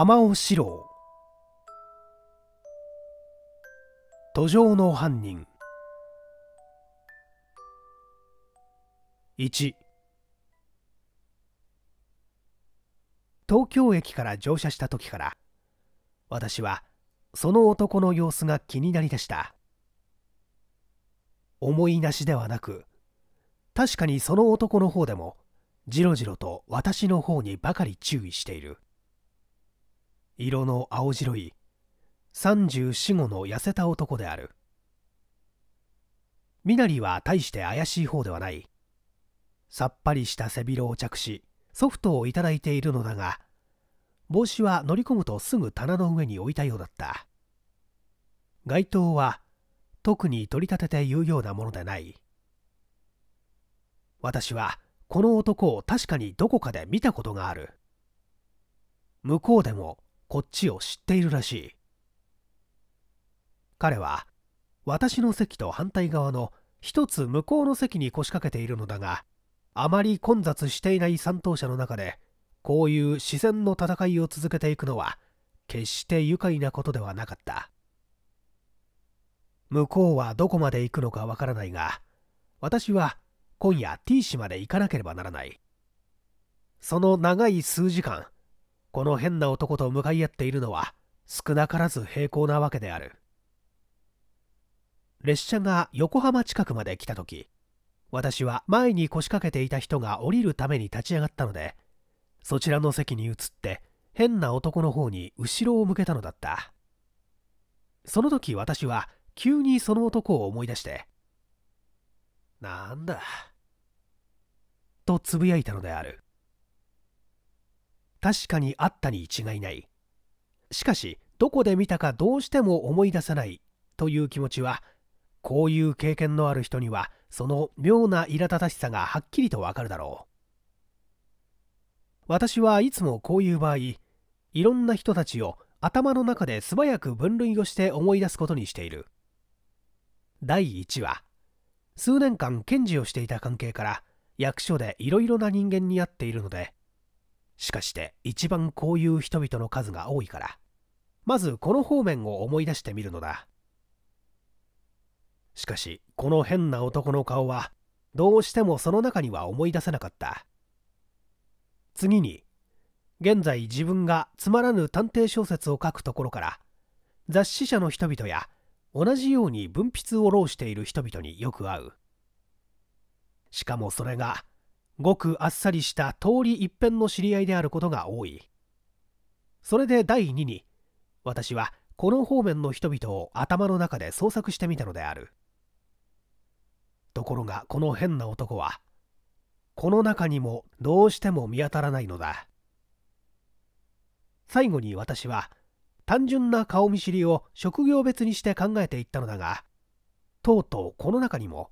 浜尾四郎途上の犯人1東京駅から乗車した時から私はその男の様子が気になりでした思いなしではなく確かにその男の方でもじろじろと私の方にばかり注意している色の青白い3四五の痩せた男である身なりは大して怪しい方ではないさっぱりした背広を着しソフトを頂いているのだが帽子は乗り込むとすぐ棚の上に置いたようだった街灯は特に取り立てて言うようなものでない私はこの男を確かにどこかで見たことがある向こうでもこっちを知っているらしい彼は私の席と反対側の一つ向こうの席に腰掛けているのだがあまり混雑していない3等車の中でこういう自然の戦いを続けていくのは決して愉快なことではなかった向こうはどこまで行くのかわからないが私は今夜 T 市まで行かなければならないその長い数時間この変な男と向かい合っているのは少なからず平行なわけである列車が横浜近くまで来た時私は前に腰掛けていた人が降りるために立ち上がったのでそちらの席に移って変な男の方に後ろを向けたのだったその時私は急にその男を思い出して「なんだ」とつぶやいたのである確かにあったに違いないしかしどこで見たかどうしても思い出さないという気持ちはこういう経験のある人にはその妙な苛立たしさがはっきりとわかるだろう私はいつもこういう場合いろんな人たちを頭の中で素早く分類をして思い出すことにしている第1話数年間検事をしていた関係から役所でいろいろな人間に会っているのでしかして一番こういう人々の数が多いからまずこの方面を思い出してみるのだしかしこの変な男の顔はどうしてもその中には思い出せなかった次に現在自分がつまらぬ探偵小説を書くところから雑誌社の人々や同じように文筆を浪している人々によく会うしかもそれがごくあっさりした通り一辺の知り合いであることが多いそれで第2に私はこの方面の人々を頭の中で捜索してみたのであるところがこの変な男はこの中にもどうしても見当たらないのだ最後に私は単純な顔見知りを職業別にして考えていったのだがとうとうこの中にも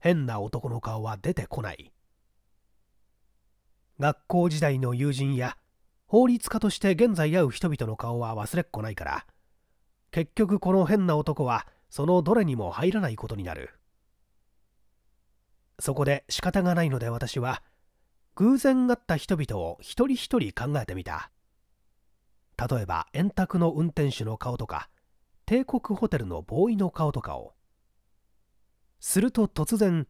変な男の顔は出てこない学校時代の友人や法律家として現在会う人々の顔は忘れっこないから結局この変な男はそのどれにも入らないことになるそこで仕方がないので私は偶然会った人々を一人一人考えてみた例えば円卓の運転手の顔とか帝国ホテルのボーイの顔とかをすると突然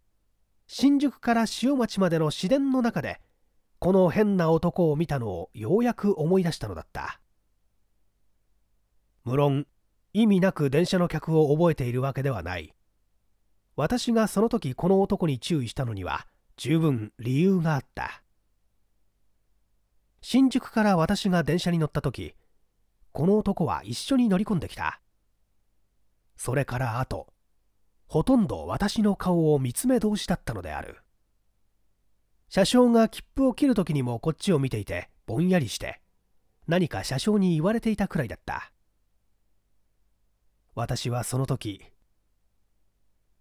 新宿から塩町までの市電の中で「この変な男を見たのをようやく思い出したのだった無論意味なく電車の客を覚えているわけではない私がその時この男に注意したのには十分理由があった新宿から私が電車に乗った時この男は一緒に乗り込んできたそれからあとほとんど私の顔を見つめ同士だったのである車掌が切符を切る時にもこっちを見ていてぼんやりして何か車掌に言われていたくらいだった私はその時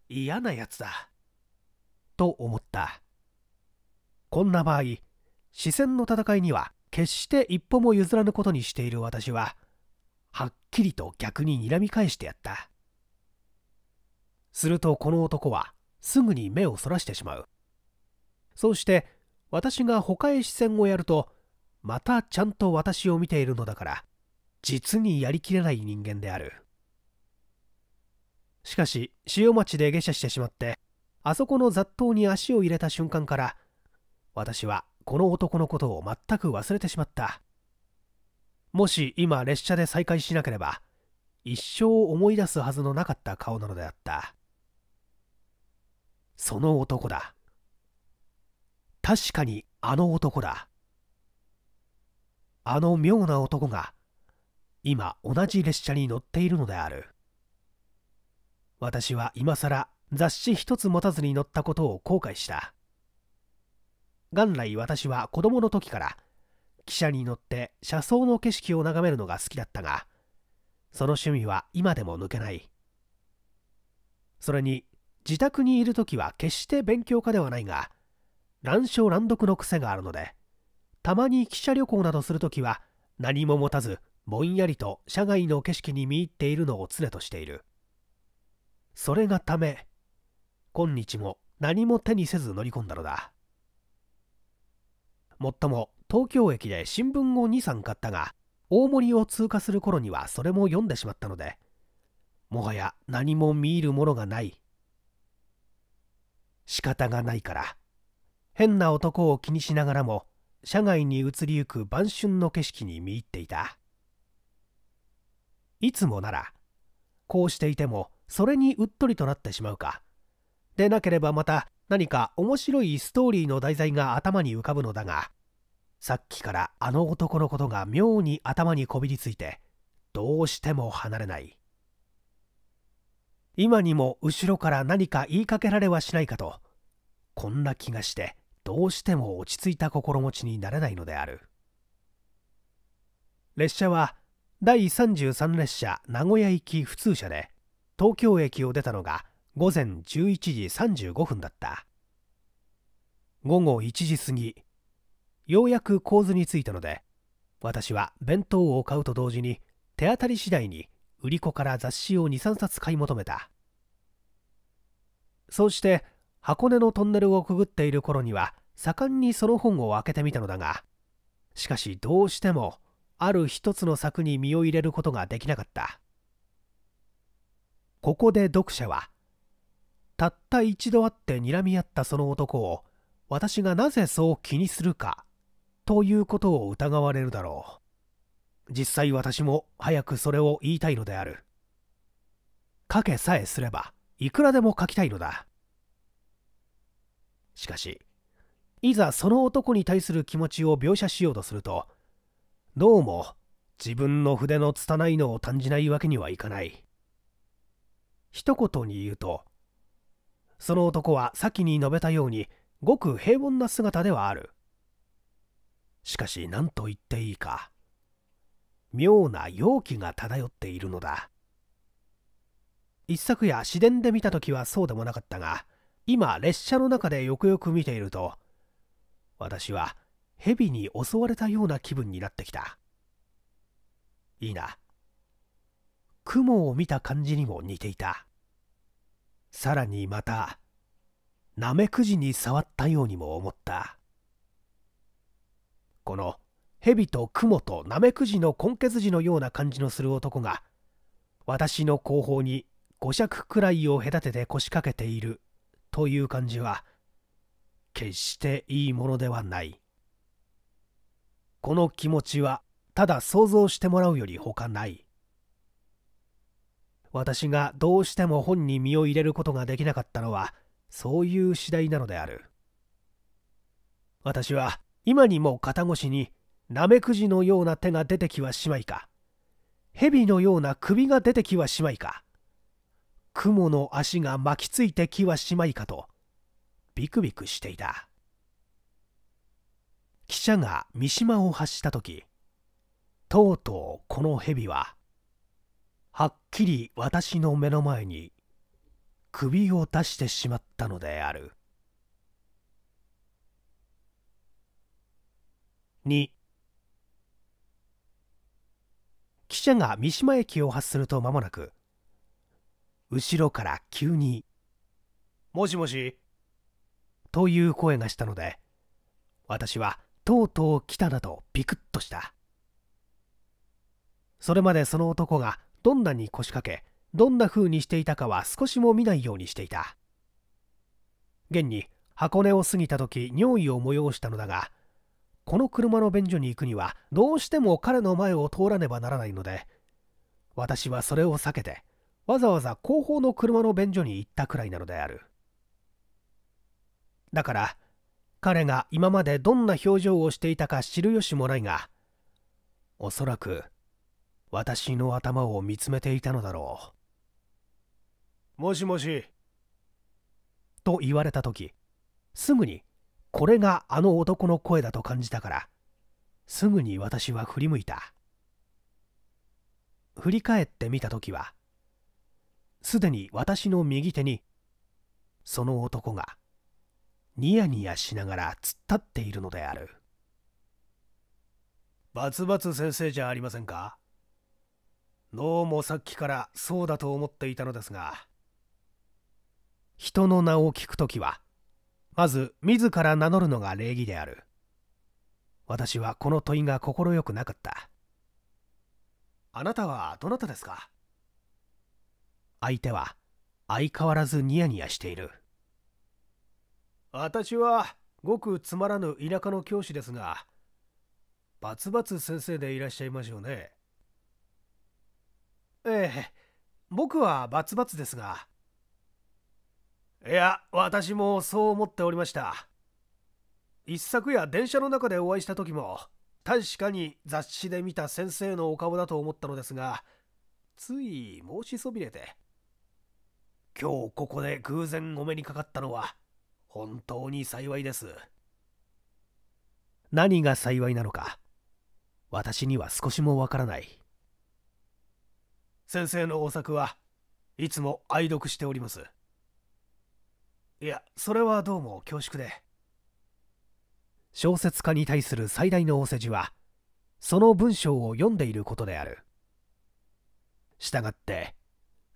嫌なやつだと思ったこんな場合視線の戦いには決して一歩も譲らぬことにしている私ははっきりと逆に睨み返してやったするとこの男はすぐに目をそらしてしまうそうして私が他へ視線をやるとまたちゃんと私を見ているのだから実にやりきれない人間であるしかし潮町で下車してしまってあそこの雑踏に足を入れた瞬間から私はこの男のことを全く忘れてしまったもし今列車で再会しなければ一生思い出すはずのなかった顔なのであったその男だ確かにあの男だあの妙な男が今同じ列車に乗っているのである私は今ら雑誌一つ持たずに乗ったことを後悔した元来私は子供の時から汽車に乗って車窓の景色を眺めるのが好きだったがその趣味は今でも抜けないそれに自宅にいる時は決して勉強家ではないが乱書乱読の癖があるのでたまに汽車旅行などするときは何も持たずぼんやりと社外の景色に見入っているのを常としているそれがため今日も何も手にせず乗り込んだのだもっとも東京駅で新聞を23買ったが大森を通過する頃にはそれも読んでしまったのでもはや何も見入るものがない仕方がないから変な男を気にしながらも車外に移りゆく晩春の景色に見入っていたいつもならこうしていてもそれにうっとりとなってしまうかでなければまた何か面白いストーリーの題材が頭に浮かぶのだがさっきからあの男のことが妙に頭にこびりついてどうしても離れない今にも後ろから何か言いかけられはしないかとこんな気がしてどうしても落ち着いた心持ちになれないのである列車は第33列車名古屋行き普通車で東京駅を出たのが午前11時35分だった午後1時過ぎようやく構図に着いたので私は弁当を買うと同時に手当たり次第に売り子から雑誌を23冊買い求めたそうして箱根のトンネルをくぐっている頃には盛んにその本を開けてみたのだがしかしどうしてもある一つの作に身を入れることができなかったここで読者はたった一度会って睨み合ったその男を私がなぜそう気にするかということを疑われるだろう実際私も早くそれを言いたいのである書けさえすればいくらでも書きたいのだしかしいざその男に対する気持ちを描写しようとするとどうも自分の筆の拙いのを感じないわけにはいかない一言に言うとその男は先に述べたようにごく平凡な姿ではあるしかし何と言っていいか妙な容器が漂っているのだ一昨夜市電で見た時はそうでもなかったが今列車の中でよくよく見ていると私は蛇に襲われたような気分になってきたいいな雲を見た感じにも似ていたさらにまたナメクジに触ったようにも思ったこの蛇と雲とナメクジの根血児のような感じのする男が私の後方に五尺くらいを隔てて腰掛けているという感じは決していいものではないこの気持ちはただ想像してもらうより他ない私がどうしても本に身を入れることができなかったのはそういう次第なのである私は今にも肩越しにナメクジのような手が出てきはしまいか蛇のような首が出てきはしまいか蜘蛛の足が巻きついてきはしまいかとビクビクしていた汽車が三島を発した時とうとうこの蛇ははっきり私の目の前に首を出してしまったのである2汽車が三島駅を発すると間もなく後ろから急に「もしもし?」という声がしたので私はとうとう来たなとビクッとしたそれまでその男がどんなに腰掛けどんな風にしていたかは少しも見ないようにしていた現に箱根を過ぎた時尿意を催したのだがこの車の便所に行くにはどうしても彼の前を通らねばならないので私はそれを避けてわざわざ後方の車の便所に行ったくらいなのであるだから彼が今までどんな表情をしていたか知る由もないがおそらく私の頭を見つめていたのだろうもしもしと言われた時すぐにこれがあの男の声だと感じたからすぐに私は振り向いた振り返ってみた時はすでに私の右手にその男がニヤニヤしながら突っ立っているのであるバツバツ先生じゃありませんかどうもさっきからそうだと思っていたのですが人の名を聞くときはまず自ら名乗るのが礼儀である私はこの問いが快くなかったあなたはどなたですか相手は相変わらずニヤニヤしている私はごくつまらぬ田舎の教師ですがバツバツ先生でいらっしゃいましょうねええ僕はバツバツですがいや私もそう思っておりました一昨夜電車の中でお会いした時も確かに雑誌で見た先生のお顔だと思ったのですがつい申しそびれて今日ここで偶然お目にかかったのは本当に幸いです何が幸いなのか私には少しもわからない先生のお作はいつも愛読しておりますいやそれはどうも恐縮で小説家に対する最大のお世辞はその文章を読んでいることである。したがって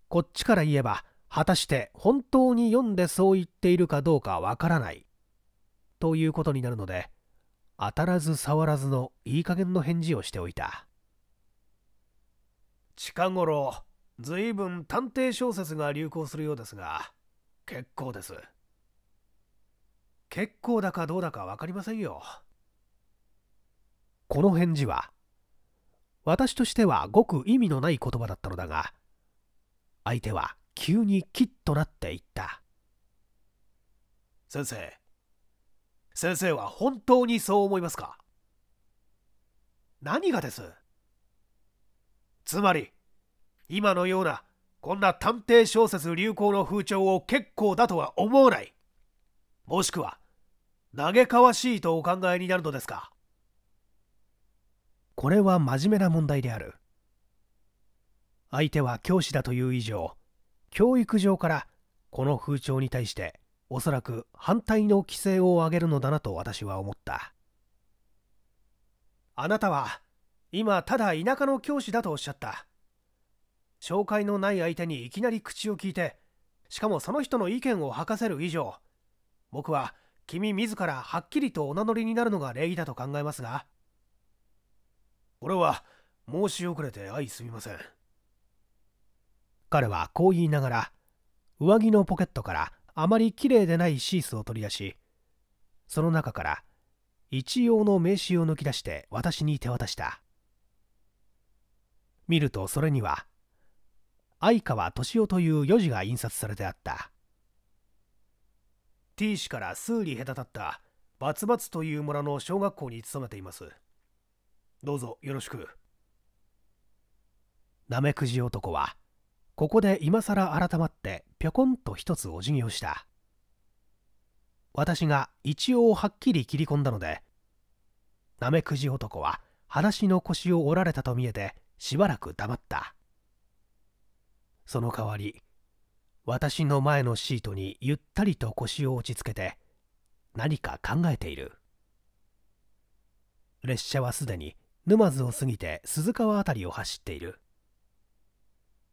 こっちから言えば果たして本当に読んでそう言っているかどうかわからないということになるので当たらず触らずのいい加減の返事をしておいた近頃ずいぶん探偵小説が流行するようですが結構です結構だかどうだか分かりませんよこの返事は私としてはごく意味のない言葉だったのだが相手は急にキッとなっていった先生先生は本当にそう思いますか何がですつまり今のようなこんな探偵小説流行の風潮を結構だとは思わないもしくは嘆かわしいとお考えになるのですかこれは真面目な問題である相手は教師だという以上教育上からこの風潮に対しておそらく反対の規制を上げるのだなと私は思ったあなたは今ただ田舎の教師だとおっしゃった紹介のない相手にいきなり口を聞いてしかもその人の意見を吐かせる以上僕は君自らはっきりとお名乗りになるのが礼儀だと考えますが俺は申し遅れて相すみません彼はこう言いながら上着のポケットからあまりきれいでないシースを取り出しその中から一様の名刺を抜き出して私に手渡した見るとそれには「相川敏夫」という4字が印刷されてあった T 氏から数里隔たったバツバツという村の小学校に勤めていますどうぞよろしくなめくじ男はここで今ら改まってぴょこんと一つお辞儀をした私が一応はっきり切り込んだのでなめくじ男は話の腰を折られたと見えてしばらく黙ったその代わり私の前のシートにゆったりと腰を落ち着けて何か考えている列車はすでに沼津を過ぎて鈴川辺りを走っている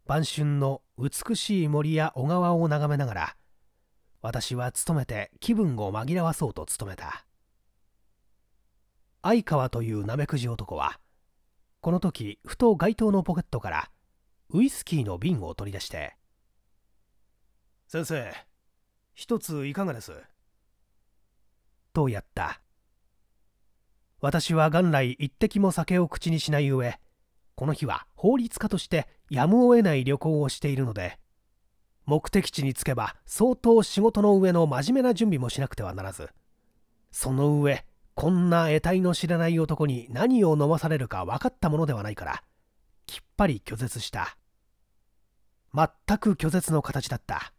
晩春の美しい森や小川を眺めながら私は努めて気分を紛らわそうと努めた相川というナメクジ男はこの時ふと街灯のポケットからウイスキーの瓶を取り出して「先生一ついかがです?」とやった私は元来一滴も酒を口にしない上この日は法律家としてやむを得ない旅行をしているので目的地に着けば相当仕事の上の真面目な準備もしなくてはならずその上こんな得体の知らない男に何を飲まされるか分かったものではないからきっぱり拒絶した全く拒絶の形だった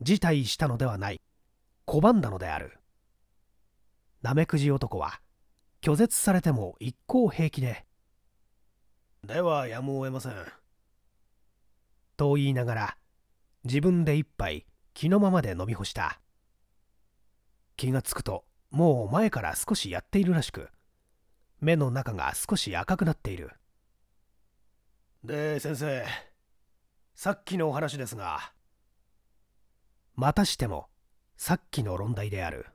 辞退したのではない拒んだのであるなめくじ男は拒絶されても一向平気でではやむを得ません。と言いながら自分で一杯気のままで飲み干した気がつくともう前から少しやっているらしく目の中が少し赤くなっているで先生さっきのお話ですがまたしてもさっきの論題である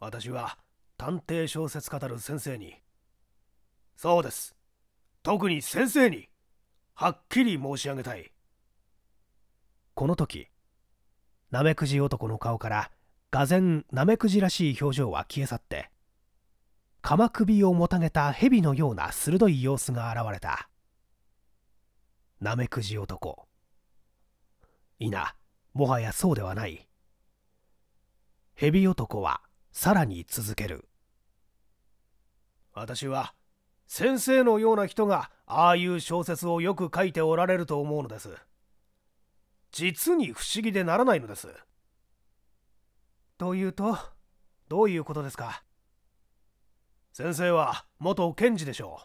私は探偵小説家たる先生にそうです特に先生にはっきり申し上げたいこの時ナメクジ男の顔からがぜんナメクジらしい表情は消え去って鎌首をもたげた蛇のような鋭い様子が現れたナメクジ男いなもはやそうではない蛇男はさらに続ける私は先生のような人がああいう小説をよく書いておられると思うのです実に不思議でならないのですというとどういうことですか先生は元検事でしょう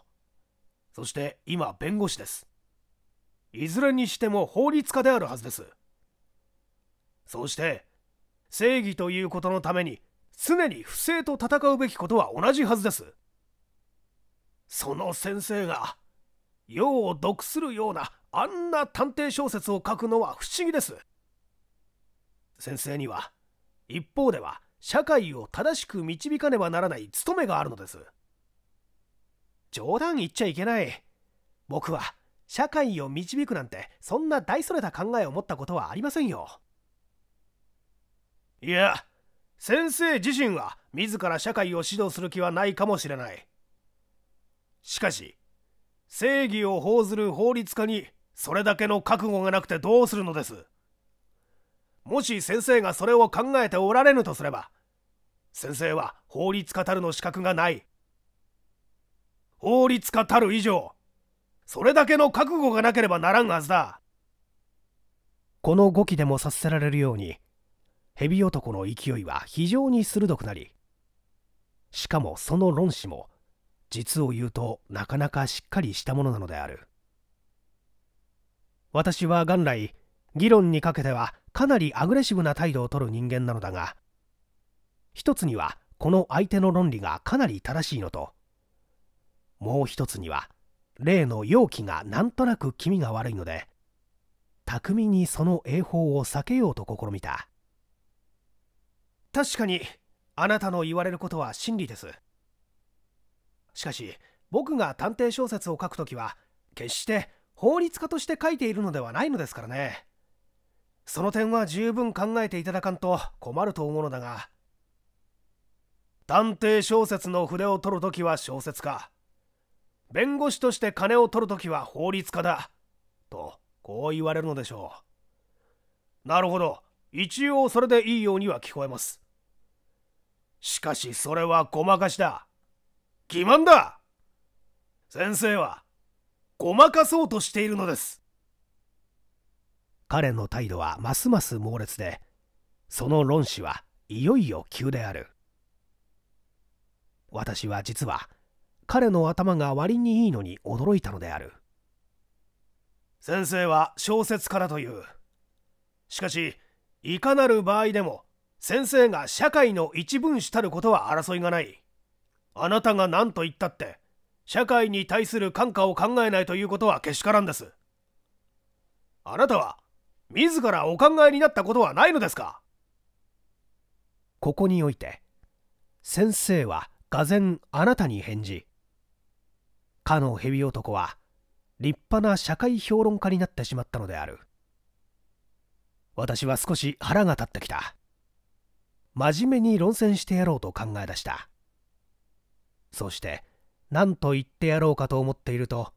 そして今弁護士ですいずれにしても法律家であるはずですそうして正義ということのために常に不正と戦うべきことは同じはずですその先生が世を毒するようなあんな探偵小説を書くのは不思議です先生には一方では社会を正しく導かねばならない務めがあるのです冗談言っちゃいけない僕は社会を導くなんてそんな大それた考えを持ったことはありませんよいや先生自身は自ら社会を指導する気はないかもしれないしかし正義を報ずる法律家にそれだけの覚悟がなくてどうするのですもし先生がそれを考えておられぬとすれば先生は法律家たるの資格がない法律家たる以上それだけの覚悟がなければならんはずだこの語気でも察せられるように蛇男の勢いは非常に鋭くなりしかもその論旨も実を言うとなかなかしっかりしたものなのである私は元来議論にかけてはかなりアグレッシブな態度をとる人間なのだが一つにはこの相手の論理がかなり正しいのともう一つには例の容器がなんとなく気味が悪いので巧みにその栄法を避けようと試みた確かにあなたの言われることは真理ですしかし僕が探偵小説を書くときは決して法律家として書いているのではないのですからねその点は十分考えていただかんと困ると思うのだが探偵小説の筆を取るときは小説家弁護士として金を取るときは法律家だとこう言われるのでしょうなるほど一応それでいいようには聞こえますしかしそれはごまかしだ欺瞞だ先生はごまかそうとしているのです彼の態度はますます猛烈でその論旨はいよいよ急である私は実は彼の頭が割にいいのに驚いたのである先生は小説家だというしかしいかなる場合でも先生が社会の一分したることは争いがないあなたが何と言ったって社会に対する感化を考えないということはけしからんですあなたは自らお考えになったことはないのですかここにおいて先生は俄然あなたに返事かの蛇男は立派な社会評論家になってしまったのである私は少し腹が立ってきた真面目に論戦してやろうと考え出したそして何と言ってやろうかと思っていると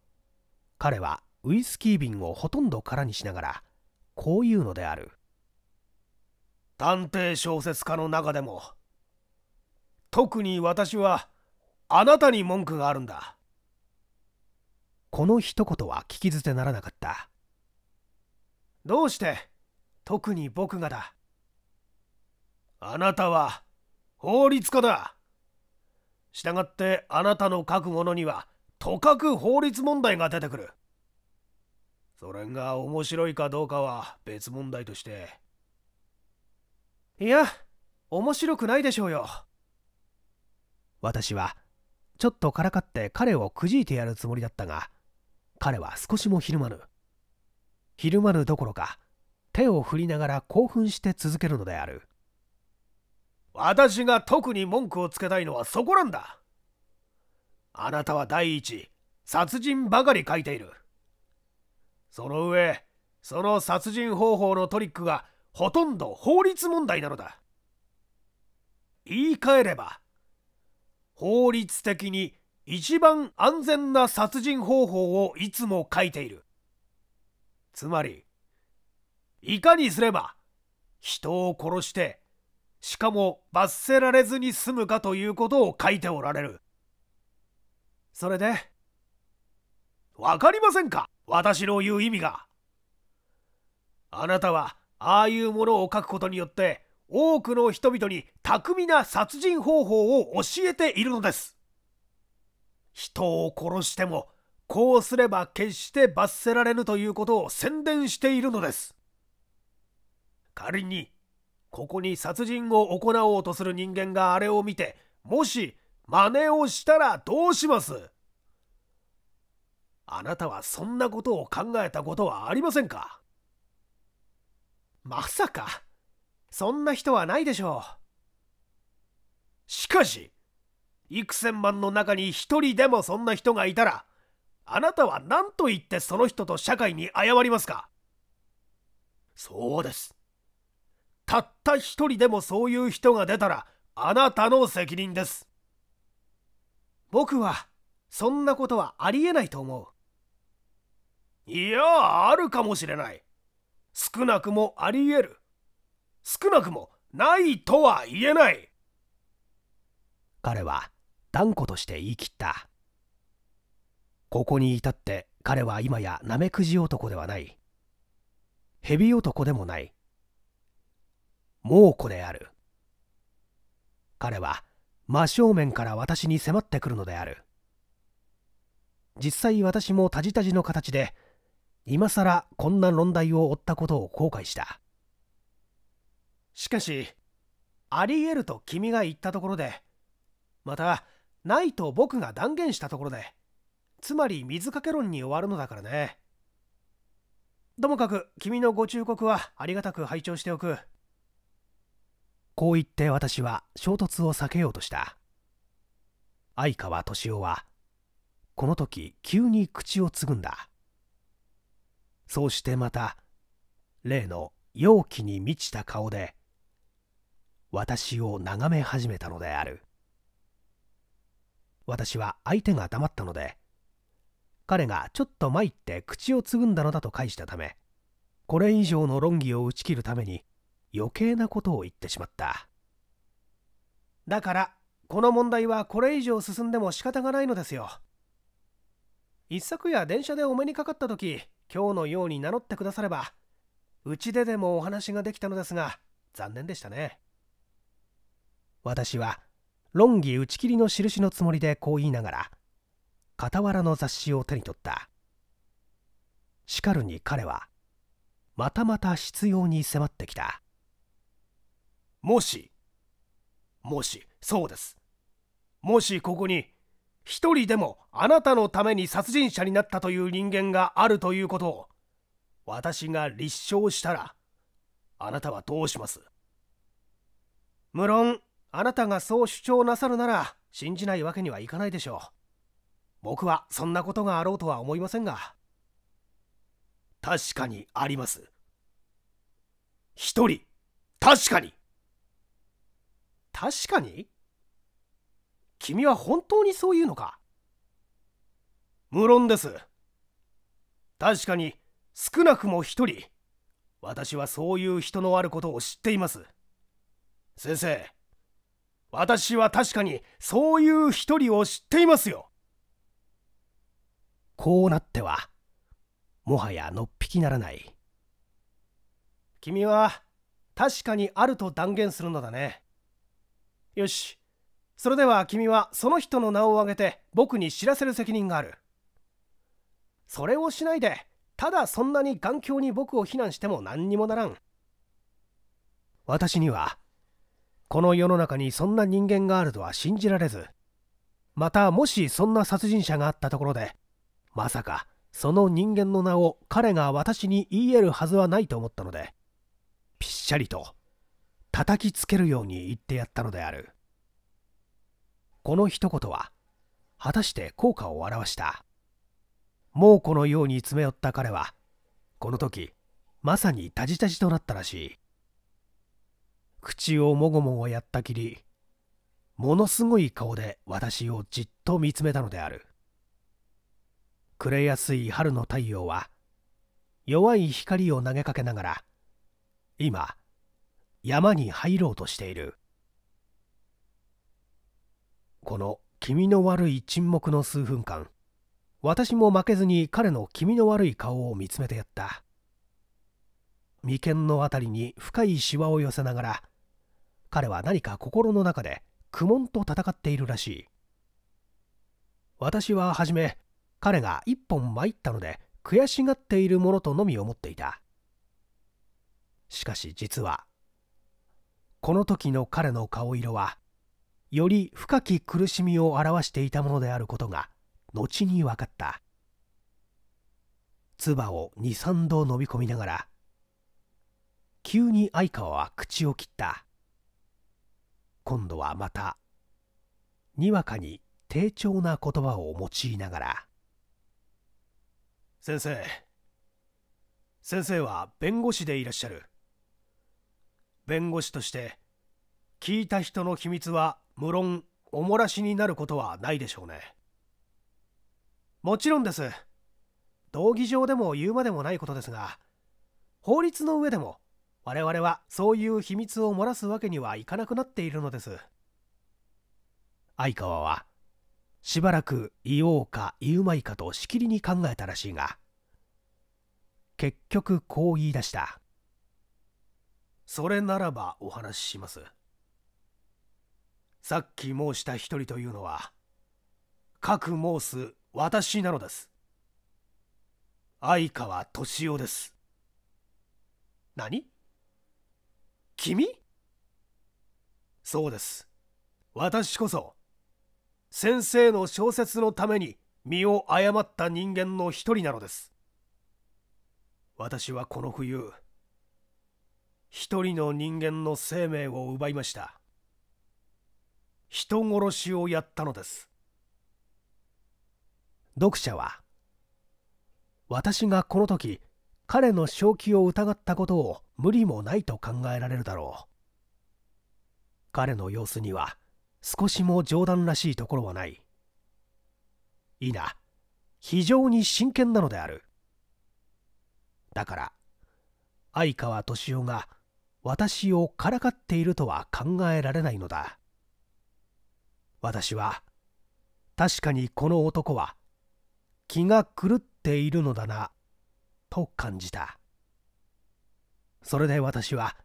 彼はウイスキー瓶をほとんど空にしながらこう言うのである探偵小説家の中でも特に私はあなたに文句があるんだこの一言は聞き捨てならなかったどうして特に僕がだあなたは法律家だしたがってあなたの書くものにはとかく法律問題が出てくるそれが面白いかどうかは別問題としていや面白くないでしょうよ私はちょっとからかって彼をくじいてやるつもりだったが彼は少しもひるまぬひるまぬどころか手を振りながら興奮して続けるのである私が特に文句をつけたいのはそこなんだあなたは第一殺人ばかり書いているその上その殺人方法のトリックがほとんど法律問題なのだ言い換えれば法律的に一番安全な殺人方法をいつも書いているつまりいかにすれば人を殺してしかも罰せられずに済むかということを書いておられるそれで分かりませんか私の言う意味があなたはああいうものを書くことによって多くの人々に巧みな殺人方法を教えているのです人を殺してもこうすれば決して罰せられぬということを宣伝しているのです仮にここに殺人を行おうとする人間があれを見て、もし真似をしたらどうしますあなたはそんなことを考えたことはありませんかまさか、そんな人はないでしょう。しかし、幾千万の中に一人でもそんな人がいたら、あなたは何と言ってその人と社会に謝りますかそうです。たった一人でもそういう人が出たらあなたの責任です僕はそんなことはありえないと思ういやあるかもしれない少なくもありえる少なくもないとは言えない彼は断固として言い切ったここに至って彼は今やナメクジ男ではない蛇男でもない猛虎である彼は真正面から私に迫ってくるのである実際私もタジタジの形で今更こんな論題を追ったことを後悔したしかしありえると君が言ったところでまたないと僕が断言したところでつまり水かけ論に終わるのだからねともかく君のご忠告はありがたく拝聴しておくこう言って私は衝突を避けようとした相川敏夫はこの時急に口をつぐんだそうしてまた例の容器に満ちた顔で私を眺め始めたのである私は相手が黙ったので彼がちょっと参って口をつぐんだのだと返したためこれ以上の論議を打ち切るために余計なことを言ってしまっただからこの問題はこれ以上進んでも仕方がないのですよ一昨夜電車でお目にかかった時今日のように名乗ってくださればうちででもお話ができたのですが残念でしたね私は論議打ち切りの印のつもりでこう言いながら傍らの雑誌を手に取ったしかるに彼はまたまた執拗に迫ってきたもしもしそうですもしここに一人でもあなたのために殺人者になったという人間があるということを私が立証したらあなたはどうします無論あなたがそう主張なさるなら信じないわけにはいかないでしょう僕はそんなことがあろうとは思いませんが確かにあります一人確かに確かに君は本当にそういうのか無論です確かに少なくも一人私はそういう人のあることを知っています先生私は確かにそういう一人を知っていますよこうなってはもはやのっぴきならない君は確かにあると断言するのだねよしそれでは君はその人の名を挙げて僕に知らせる責任があるそれをしないでただそんなに頑強に僕を非難しても何にもならん私にはこの世の中にそんな人間があるとは信じられずまたもしそんな殺人者があったところでまさかその人間の名を彼が私に言い得るはずはないと思ったのでぴっしゃりと叩きつけるように言ってやったのであるこの一言は果たして効果を表した猛虎のように詰め寄った彼はこの時まさにタジタジとなったらしい口をもごもごやったきりものすごい顔で私をじっと見つめたのである暮れやすい春の太陽は弱い光を投げかけながら今山に入ろうとしているこの気味の悪い沈黙の数分間私も負けずに彼の気味の悪い顔を見つめてやった眉間の辺りに深いシワを寄せながら彼は何か心の中で苦悶と戦っているらしい私は初め彼が一本参ったので悔しがっているものとのみ思っていたしかし実はこの時の彼の顔色はより深き苦しみを表していたものであることが後に分かった唾を23度飲み込みながら急に相川は口を切った今度はまたにわかに丁重な言葉を用いながら「先生先生は弁護士でいらっしゃる。弁護士として聞いた人の秘密は無論お漏らしになることはないでしょうねもちろんです道義上でも言うまでもないことですが法律の上でも我々はそういう秘密を漏らすわけにはいかなくなっているのです相川はしばらく言おうか言うまいかとしきりに考えたらしいが結局こう言い出したそれならばお話ししますさっき申した一人というのはかく申す私なのです相川敏夫です何君そうです私こそ先生の小説のために身を誤った人間の一人なのです私はこの冬一人の人間の生命を奪いました人殺しをやったのです読者は私がこの時彼の正気を疑ったことを無理もないと考えられるだろう彼の様子には少しも冗談らしいところはないいいな非常に真剣なのであるだから相川敏夫が私をからかっているとは考えられないのだ私は確かにこの男は気が狂っているのだなと感じたそれで私は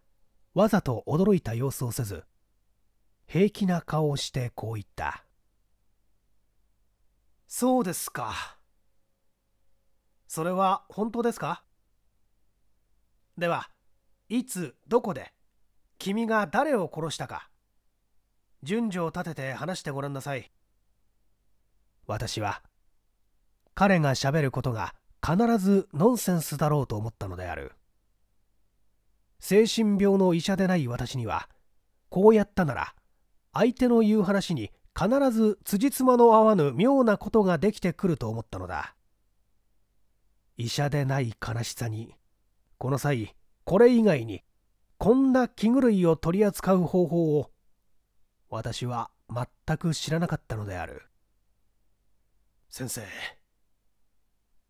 わざと驚いた様子をせず平気な顔をしてこう言ったそうですかそれは本当ですかではいつどこで君が誰を殺したか順序を立てて話してごらんなさい私は彼がしゃべることが必ずノンセンスだろうと思ったのである精神病の医者でない私にはこうやったなら相手の言う話に必ず辻褄の合わぬ妙なことができてくると思ったのだ医者でない悲しさにこの際これ以外にこんな器具類を取り扱う方法を私は全く知らなかったのである先生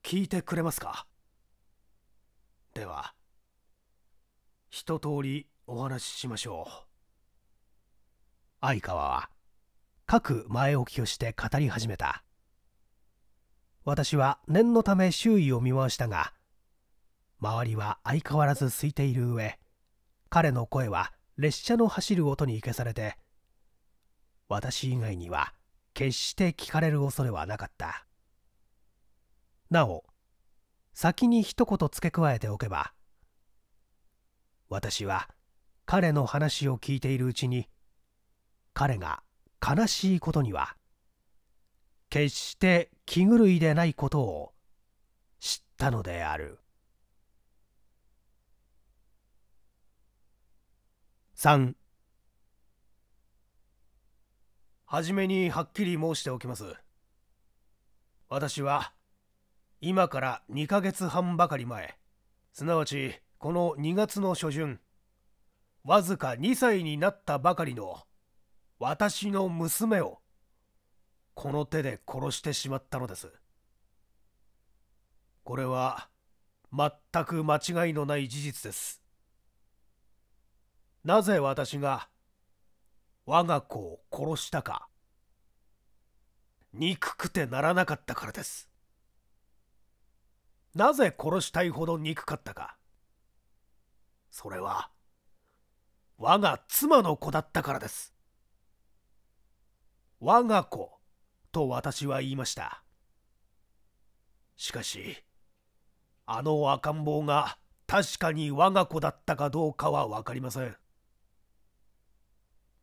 聞いてくれますかでは一通りお話ししましょう相川は各前置きをして語り始めた私は念のため周囲を見回したが周りは相変わらず空いている上彼の声は列車の走る音に消されて私以外には決して聞かれる恐れはなかったなお先に一言付け加えておけば私は彼の話を聞いているうちに彼が悲しいことには決して気狂いでないことを知ったのである。3はじめにはっきり申しておきます私は今から2ヶ月半ばかり前すなわちこの2月の初旬わずか2歳になったばかりの私の娘をこの手で殺してしまったのですこれは全く間違いのない事実ですなぜ私が我が子を殺したか憎くてならなかったからですなぜ殺したいほど憎かったかそれは我が妻の子だったからです我が子と私は言いましたしかしあの赤ん坊が確かに我が子だったかどうかは分かりません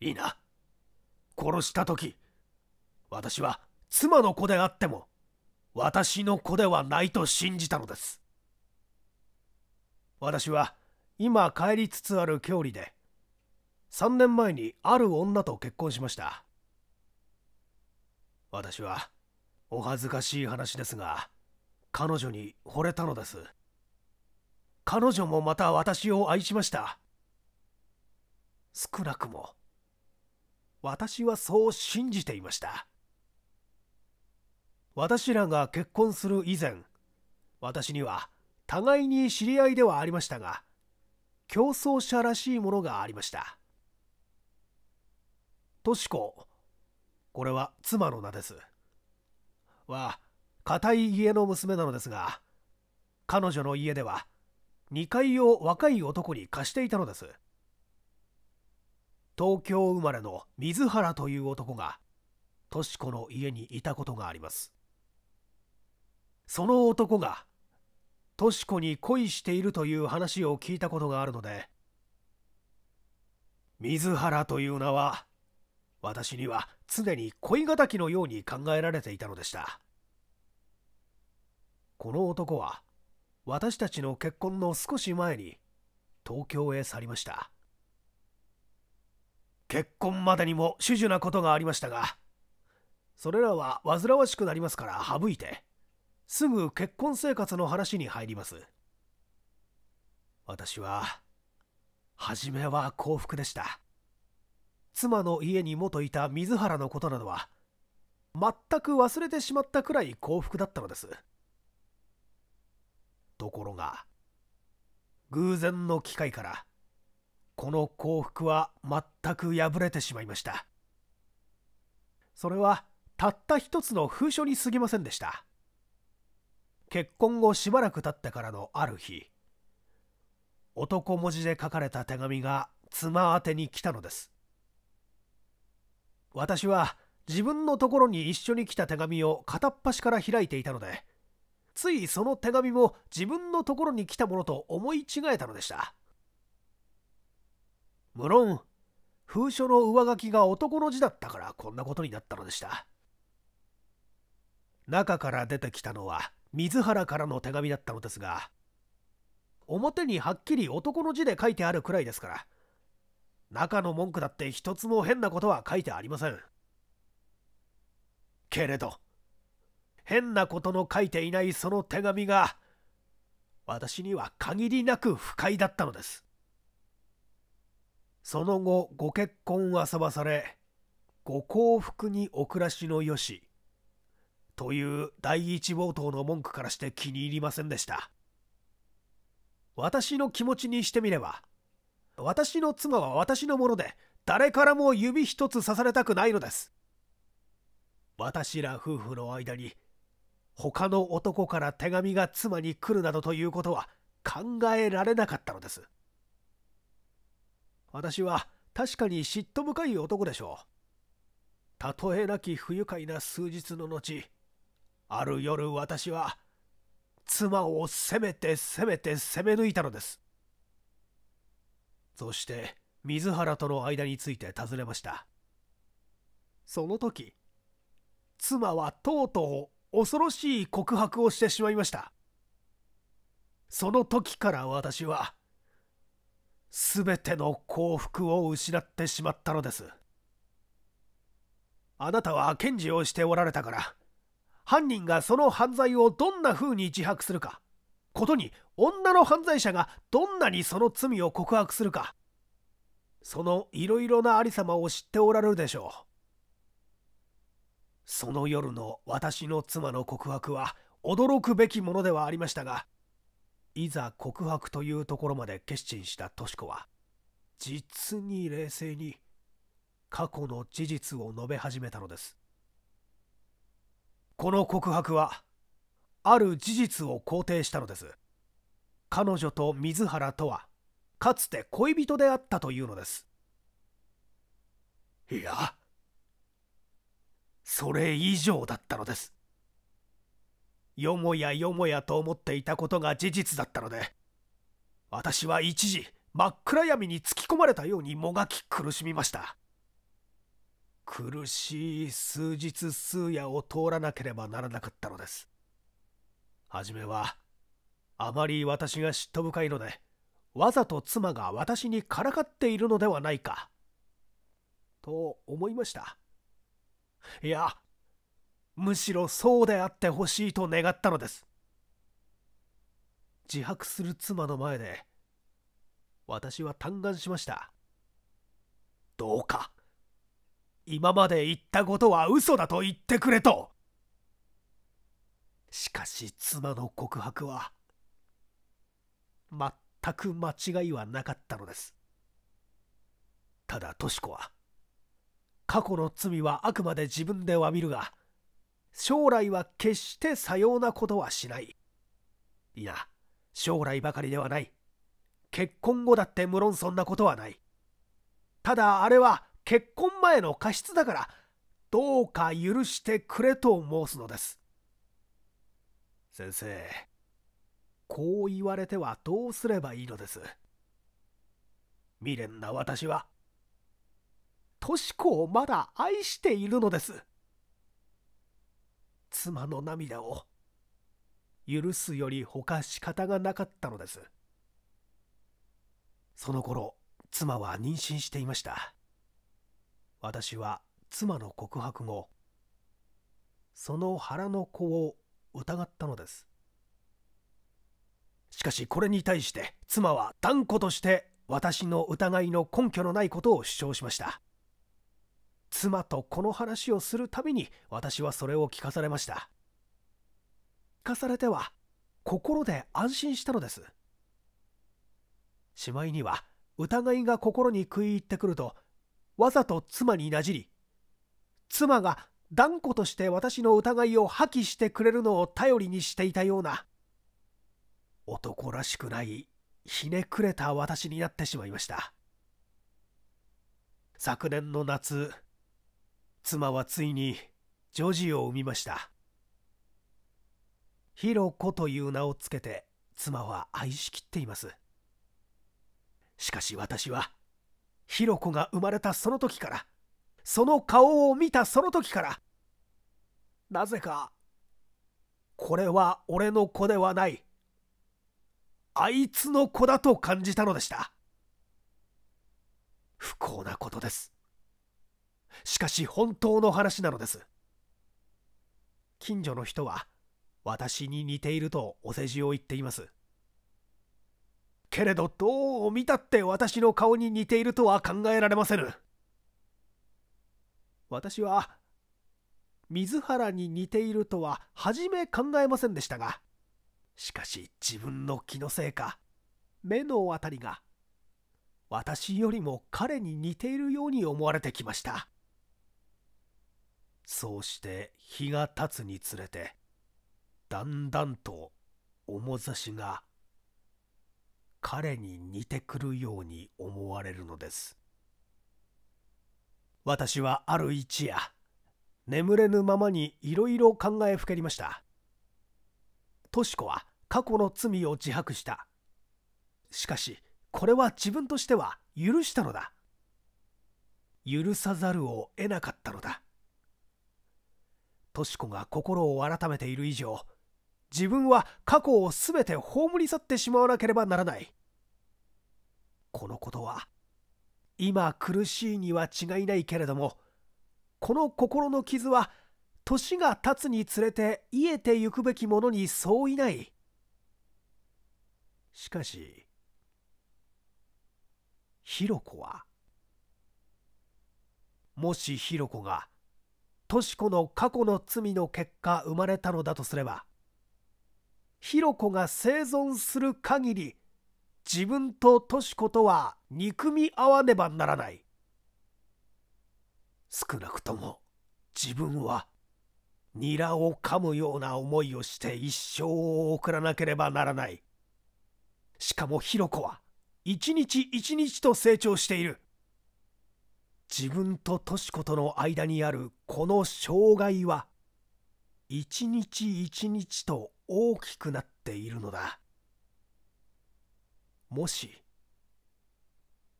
いいな殺した時私は妻の子であっても私の子ではないと信じたのです私は今帰りつつある郷里で3年前にある女と結婚しました私はお恥ずかしい話ですが彼女に惚れたのです彼女もまた私を愛しました少なくも私はそう信じていました私らが結婚する以前私には互いに知り合いではありましたが競争者らしいものがありましたとしここれは妻の名ですは固い家の娘なのですが彼女の家では2階を若い男に貸していたのです東京生まれの水原という男がとし子の家にいたことがありますその男がとし子に恋しているという話を聞いたことがあるので水原という名は私には常に恋敵のように考えられていたのでしたこの男は私たちの結婚の少し前に東京へ去りました結婚までにも主々なことがありましたがそれらは煩わしくなりますから省いてすぐ結婚生活の話に入ります私は初めは幸福でした妻の家に元いた水原のことなどは全く忘れてしまったくらい幸福だったのですところが偶然の機会からこの幸福は全く破れてしまいましたそれはたった一つの封書に過ぎませんでした結婚後しばらく経ってからのある日男文字で書かれた手紙が妻宛に来たのです私は自分のところに一緒に来た手紙を片っ端から開いていたのでついその手紙も自分のところに来たものと思い違えたのでした無論、封書の上書きが男の字だったからこんなことになったのでした。中から出てきたのは水原からの手紙だったのですが、表にはっきり男の字で書いてあるくらいですから、中の文句だって一つも変なことは書いてありません。けれど、変なことの書いていないその手紙が、私には限りなく不快だったのです。その後ご結婚はさばされご幸福にお暮らしのよしという第一冒頭の文句からして気に入りませんでした私の気持ちにしてみれば私の妻は私のもので誰からも指一つ刺されたくないのです私ら夫婦の間に他の男から手紙が妻に来るなどということは考えられなかったのです私は確かに嫉妬深い男でしょう。たとえなき不愉快な数日の後、ある夜私は、妻を責めて責めて責め抜いたのです。そして、水原との間について尋ねました。その時、妻はとうとう恐ろしい告白をしてしまいました。その時から私は、全ての幸福を失ってしまったのですあなたは検事をしておられたから犯人がその犯罪をどんな風に自白するかことに女の犯罪者がどんなにその罪を告白するかそのいろいろなありさまを知っておられるでしょうその夜の私の妻の告白は驚くべきものではありましたがいざ告白というところまで決心したとし子は実に冷静に過去の事実を述べ始めたのですこの告白はある事実を肯定したのです彼女と水原とはかつて恋人であったというのですいやそれ以上だったのですよもやよもやと思っていたことが事実だったので私は一時真っ暗闇に突き込まれたようにもがき苦しみました苦しい数日数夜を通らなければならなかったのです初めはあまり私が嫉妬深いのでわざと妻が私にからかっているのではないかと思いましたいやむしろそうであってほしいと願ったのです自白する妻の前で私は嘆願しましたどうか今まで言ったことは嘘だと言ってくれとしかし妻の告白は全く間違いはなかったのですただとし子は過去の罪はあくまで自分ではびるが将来は決してさようなことはしないいや将来ばかりではない結婚後だって無論そんなことはないただあれは結婚前の過失だからどうか許してくれと申すのです先生こう言われてはどうすればいいのです未練な私は敏子をまだ愛しているのです妻の涙を許すより他仕方がなかったのですその頃妻は妊娠していました私は妻の告白後その腹の子を疑ったのですしかしこれに対して妻は断固として私の疑いの根拠のないことを主張しました妻とこの話をするたびに私はそれを聞かされました聞かされては心で安心したのですしまいには疑いが心に食い入ってくるとわざと妻になじり妻が断固として私の疑いを破棄してくれるのを頼りにしていたような男らしくないひねくれた私になってしまいました昨年の夏妻はついに女児を産みましたひろこという名をつけて妻は愛しきっていますしかし私はひろこが生まれたその時からその顔を見たその時からなぜかこれは俺の子ではないあいつの子だと感じたのでした不幸なことですしかし本当の話なのです近所の人は私に似ているとお世辞を言っていますけれどどう見たって私の顔に似ているとは考えられませぬ私は水原に似ているとは初め考えませんでしたがしかし自分の気のせいか目のあたりが私よりも彼に似ているように思われてきましたそうして日が経つにつれてだんだんと面差しが彼に似てくるように思われるのです私はある一夜眠れぬままにいろいろ考えふけりましたとし子は過去の罪を自白したしかしこれは自分としては許したのだ許さざるを得なかったのだとし子が心を改めている以上自分は過去を全て葬り去ってしまわなければならないこのことは今苦しいには違いないけれどもこの心の傷は年が経つにつれて癒えてゆくべきものに相違ないしかしひろこはもしひろこがとし子の過去の罪の結果生まれたのだとすればひろ子が生存する限り自分ととし子とは憎み合わねばならない少なくとも自分はニラを噛むような思いをして一生を送らなければならないしかもひろ子は一日一日と成長している自分ととし子との間にあるこの障害は一日一日と大きくなっているのだもし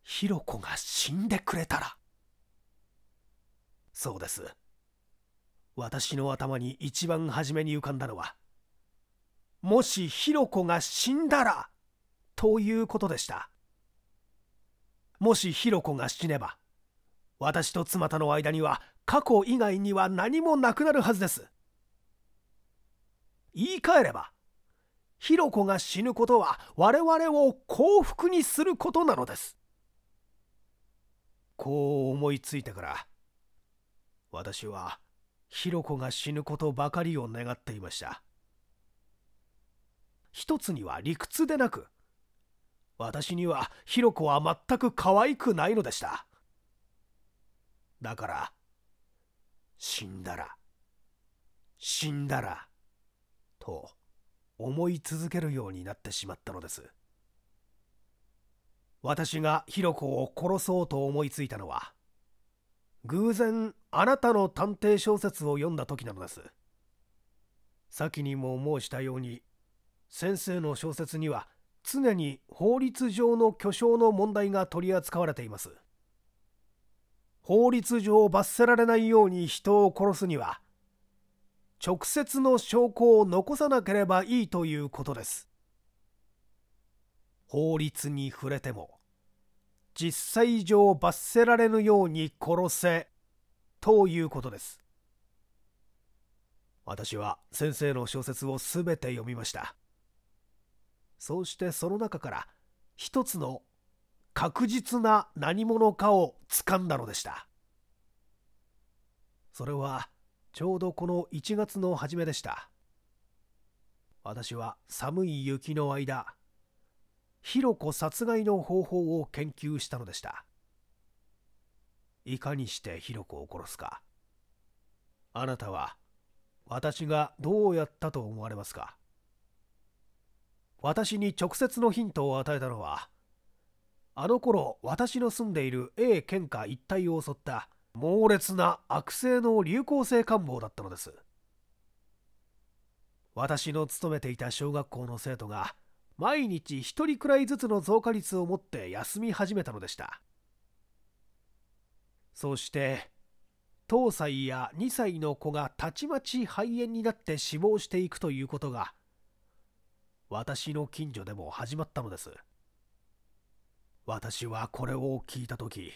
ひろ子が死んでくれたらそうです私の頭に一番初めに浮かんだのはもしひろ子が死んだらということでしたもしひろ子が死ねば私と妻との間には過去以外には何もなくなるはずです言い換えればひろこが死ぬことは我々を幸福にすることなのですこう思いついてから私はひろこが死ぬことばかりを願っていました一つには理屈でなく私にはひろこは全く可愛くないのでしただから、死んだら、死んだら、と思い続けるようになってしまったのです。私がヒロコを殺そうと思いついたのは、偶然あなたの探偵小説を読んだ時なのです。先にも申したように、先生の小説には常に法律上の巨匠の問題が取り扱われています。法律上罰せられないように人を殺すには直接の証拠を残さなければいいということです法律に触れても実際上罰せられぬように殺せということです私は先生の小説を全て読みましたそうしてその中から一つの確実な何者かを掴んだのでしたそれはちょうどこの1月の初めでした私は寒い雪の間ひろ子殺害の方法を研究したのでしたいかにしてひろ子を殺すかあなたは私がどうやったと思われますか私に直接のヒントを与えたのはあの頃私の住んでいる A 県下一帯を襲った猛烈な悪性の流行性感冒だったのです私の勤めていた小学校の生徒が毎日1人くらいずつの増加率を持って休み始めたのでしたそして東歳や2歳の子がたちまち肺炎になって死亡していくということが私の近所でも始まったのです私はこれを聞いた時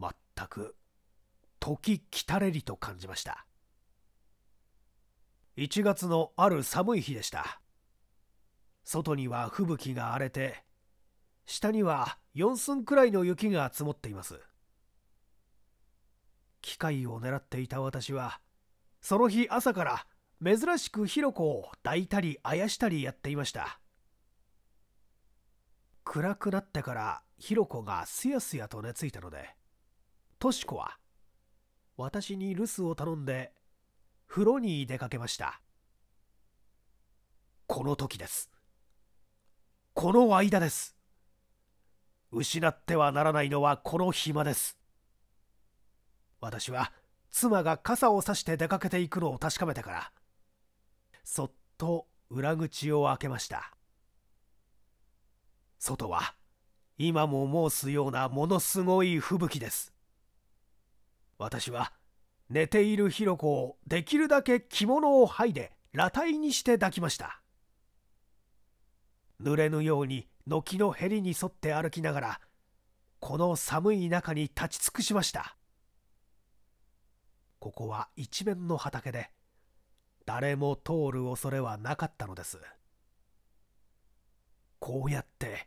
全く時来たれりと感じました1月のある寒い日でした外には吹雪が荒れて下には4寸くらいの雪が積もっています機械を狙っていた私はその日朝から珍しくひろこを抱いたりあやしたりやっていました暗くなってからひろこがすやすやと寝ついたのでとしこは私に留守を頼んで風呂に出かけましたこの時ですこの間です失ってはならないのはこの暇です私は妻が傘を差して出かけていくのを確かめてからそっと裏口を開けました外は今も申すようなものすごい吹雪です私は寝ているひろこをできるだけ着物を剥いで裸体にして抱きました濡れぬように軒のへりに沿って歩きながらこの寒い中に立ち尽くしましたここは一面の畑で誰も通る恐れはなかったのですこうやって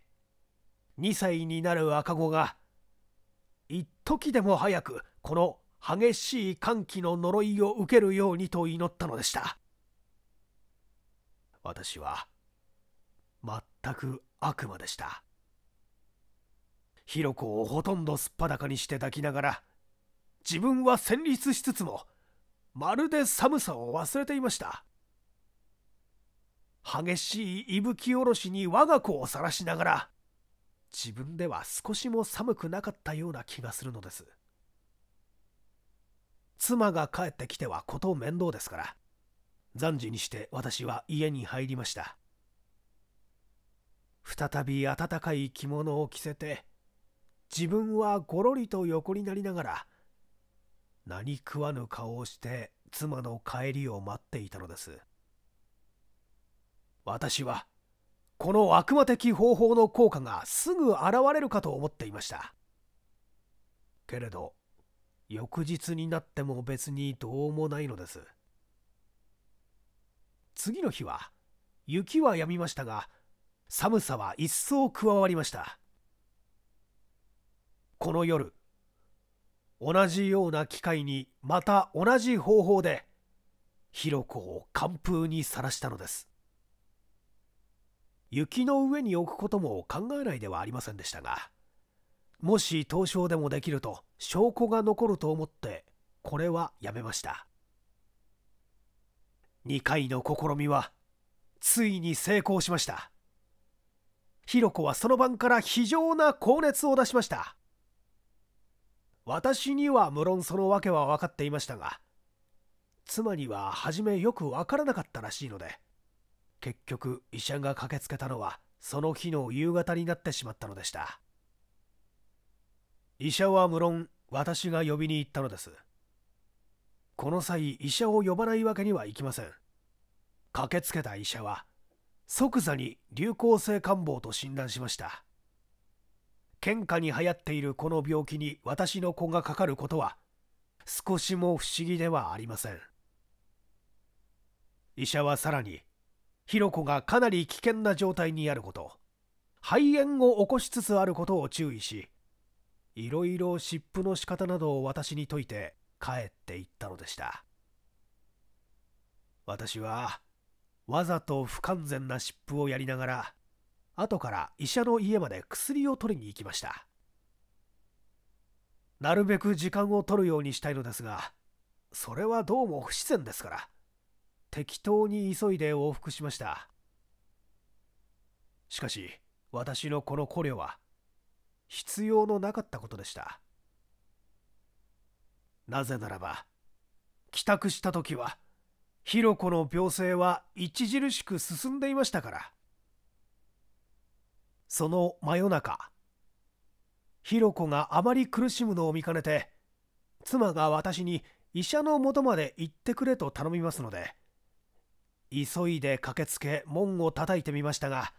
2歳になる赤子が一時でも早くこの激しい歓喜の呪いを受けるようにと祈ったのでした私は全く悪魔でしたひろ子をほとんどすっぱだかにして抱きながら自分は戦慄しつつもまるで寒さを忘れていました激しい息吹おろしに我が子を晒しながら自分では少しも寒くなかったような気がするのです妻が帰ってきては事面倒ですから暫時にして私は家に入りました再び暖かい着物を着せて自分はごろりと横になりながら何食わぬ顔をして妻の帰りを待っていたのです私はこの悪魔的方法の効果がすぐ現れるかと思っていましたけれど翌日になっても別にどうもないのです次の日は雪は止みましたが寒さは一層加わりましたこの夜同じような機会にまた同じ方法でヒロコを寒風にさらしたのです雪の上に置くことも考えないではありませんでしたがもし凍傷でもできると証拠が残ると思ってこれはやめました2回の試みはついに成功しましたひろこはその晩から非常な高熱を出しました私には無論その訳は分かっていましたが妻には初めよく分からなかったらしいので結局医者が駆けつけたのはその日の夕方になってしまったのでした医者は無論私が呼びに行ったのですこの際医者を呼ばないわけにはいきません駆けつけた医者は即座に流行性感冒と診断しました喧嘩に流行っているこの病気に私の子がかかることは少しも不思議ではありません医者はさらにヒロコがかなり危険な状態にあること肺炎を起こしつつあることを注意しいろいろ湿布の仕方などを私に説いて帰っていったのでした私はわざと不完全な湿布をやりながら後から医者の家まで薬を取りに行きましたなるべく時間を取るようにしたいのですがそれはどうも不自然ですから適当に急いで往復しましたしかし私のこの捕虜は必要のなかったことでしたなぜならば帰宅した時はひ子の病勢は著しく進んでいましたからその真夜中ひ子があまり苦しむのを見かねて妻が私に医者のもとまで行ってくれと頼みますので急いで駆けつけ門を叩いてみましたが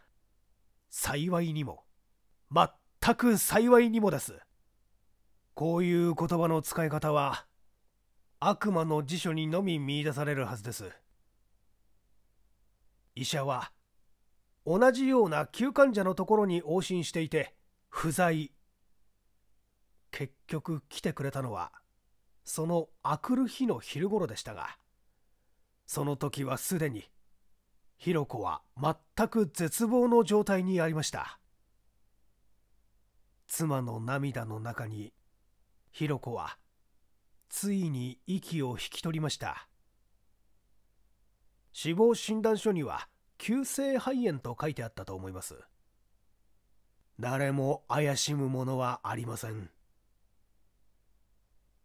幸いにも全く幸いにもですこういう言葉の使い方は悪魔の辞書にのみ見出されるはずです医者は同じような急患者のところに往診していて不在結局来てくれたのはその明くる日の昼頃でしたがその時はすでにひろ子は全く絶望の状態にありました妻の涙の中にひろ子はついに息を引き取りました死亡診断書には急性肺炎と書いてあったと思います誰も怪しむものはありません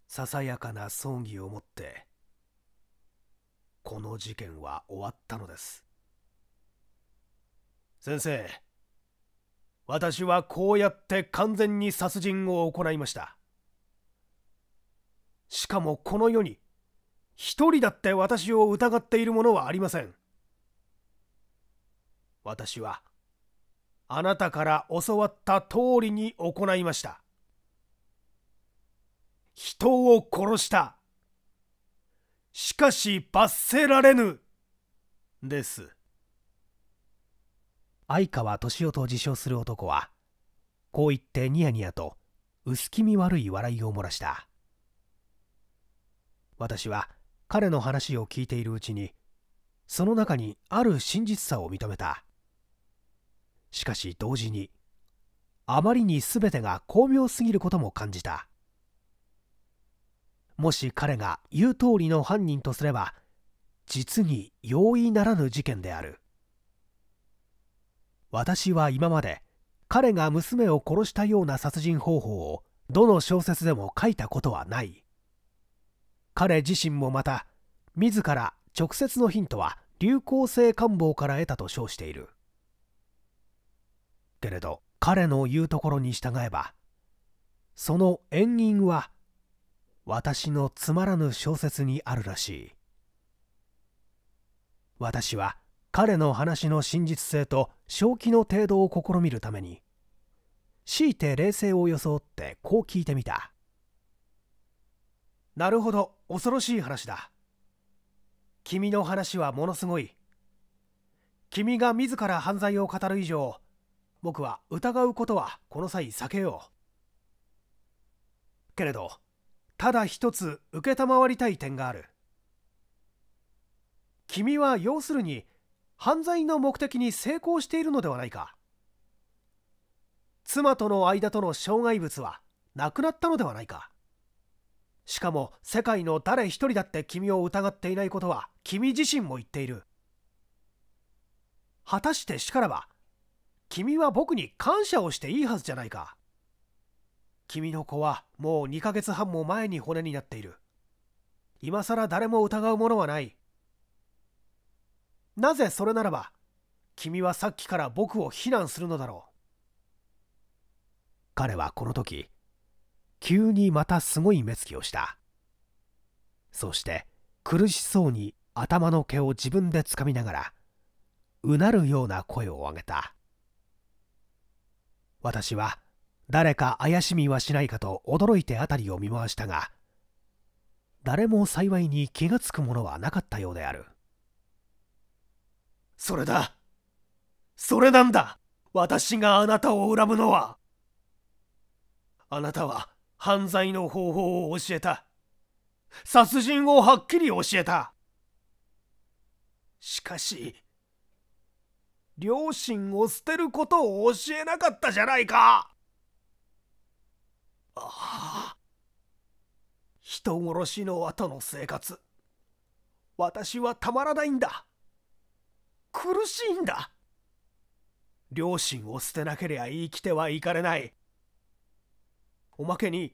ささやかな葬儀をもってこの事件は終わったのです先生私はこうやって完全に殺人を行いましたしかもこの世に一人だって私を疑っているものはありません私はあなたから教わった通りに行いました人を殺したしかし罰せられぬです相川敏夫と自称する男はこう言ってニヤニヤと薄気味悪い笑いを漏らした私は彼の話を聞いているうちにその中にある真実さを認めたしかし同時にあまりに全てが巧妙すぎることも感じたもし彼が言う通りの犯人とすれば実に容易ならぬ事件である私は今まで彼が娘を殺したような殺人方法をどの小説でも書いたことはない彼自身もまた自ら直接のヒントは流行性官房から得たと称しているけれど彼の言うところに従えばその縁因は私のつまらぬ小説にあるらしい私は彼の話の真実性と正気の程度を試みるために強いて冷静を装ってこう聞いてみたなるほど恐ろしい話だ君の話はものすごい君が自ら犯罪を語る以上僕は疑うことはこの際避けようけれどただ一つ承りたい点がある君は要するに犯罪の目的に成功しているのではないか妻との間との障害物はなくなったのではないかしかも世界の誰一人だって君を疑っていないことは君自身も言っている果たしてしからば君は僕に感謝をしていいはずじゃないか君の子はもう2ヶ月半も前に骨になっている。今さら誰も疑うものはない。なぜそれならば、君はさっきから僕を非難するのだろう。彼はこの時、急にまたすごい目つきをした。そして苦しそうに頭の毛を自分でつかみながら、うなるような声を上げた。私は誰か怪しみはしないかと驚いて辺りを見回したが誰も幸いに気がつくものはなかったようであるそれだそれなんだ私があなたを恨むのはあなたは犯罪の方法を教えた殺人をはっきり教えたしかし両親を捨てることを教えなかったじゃないかああ人殺しの後の生活私はたまらないんだ苦しいんだ両親を捨てなけりゃ生きてはいかれないおまけに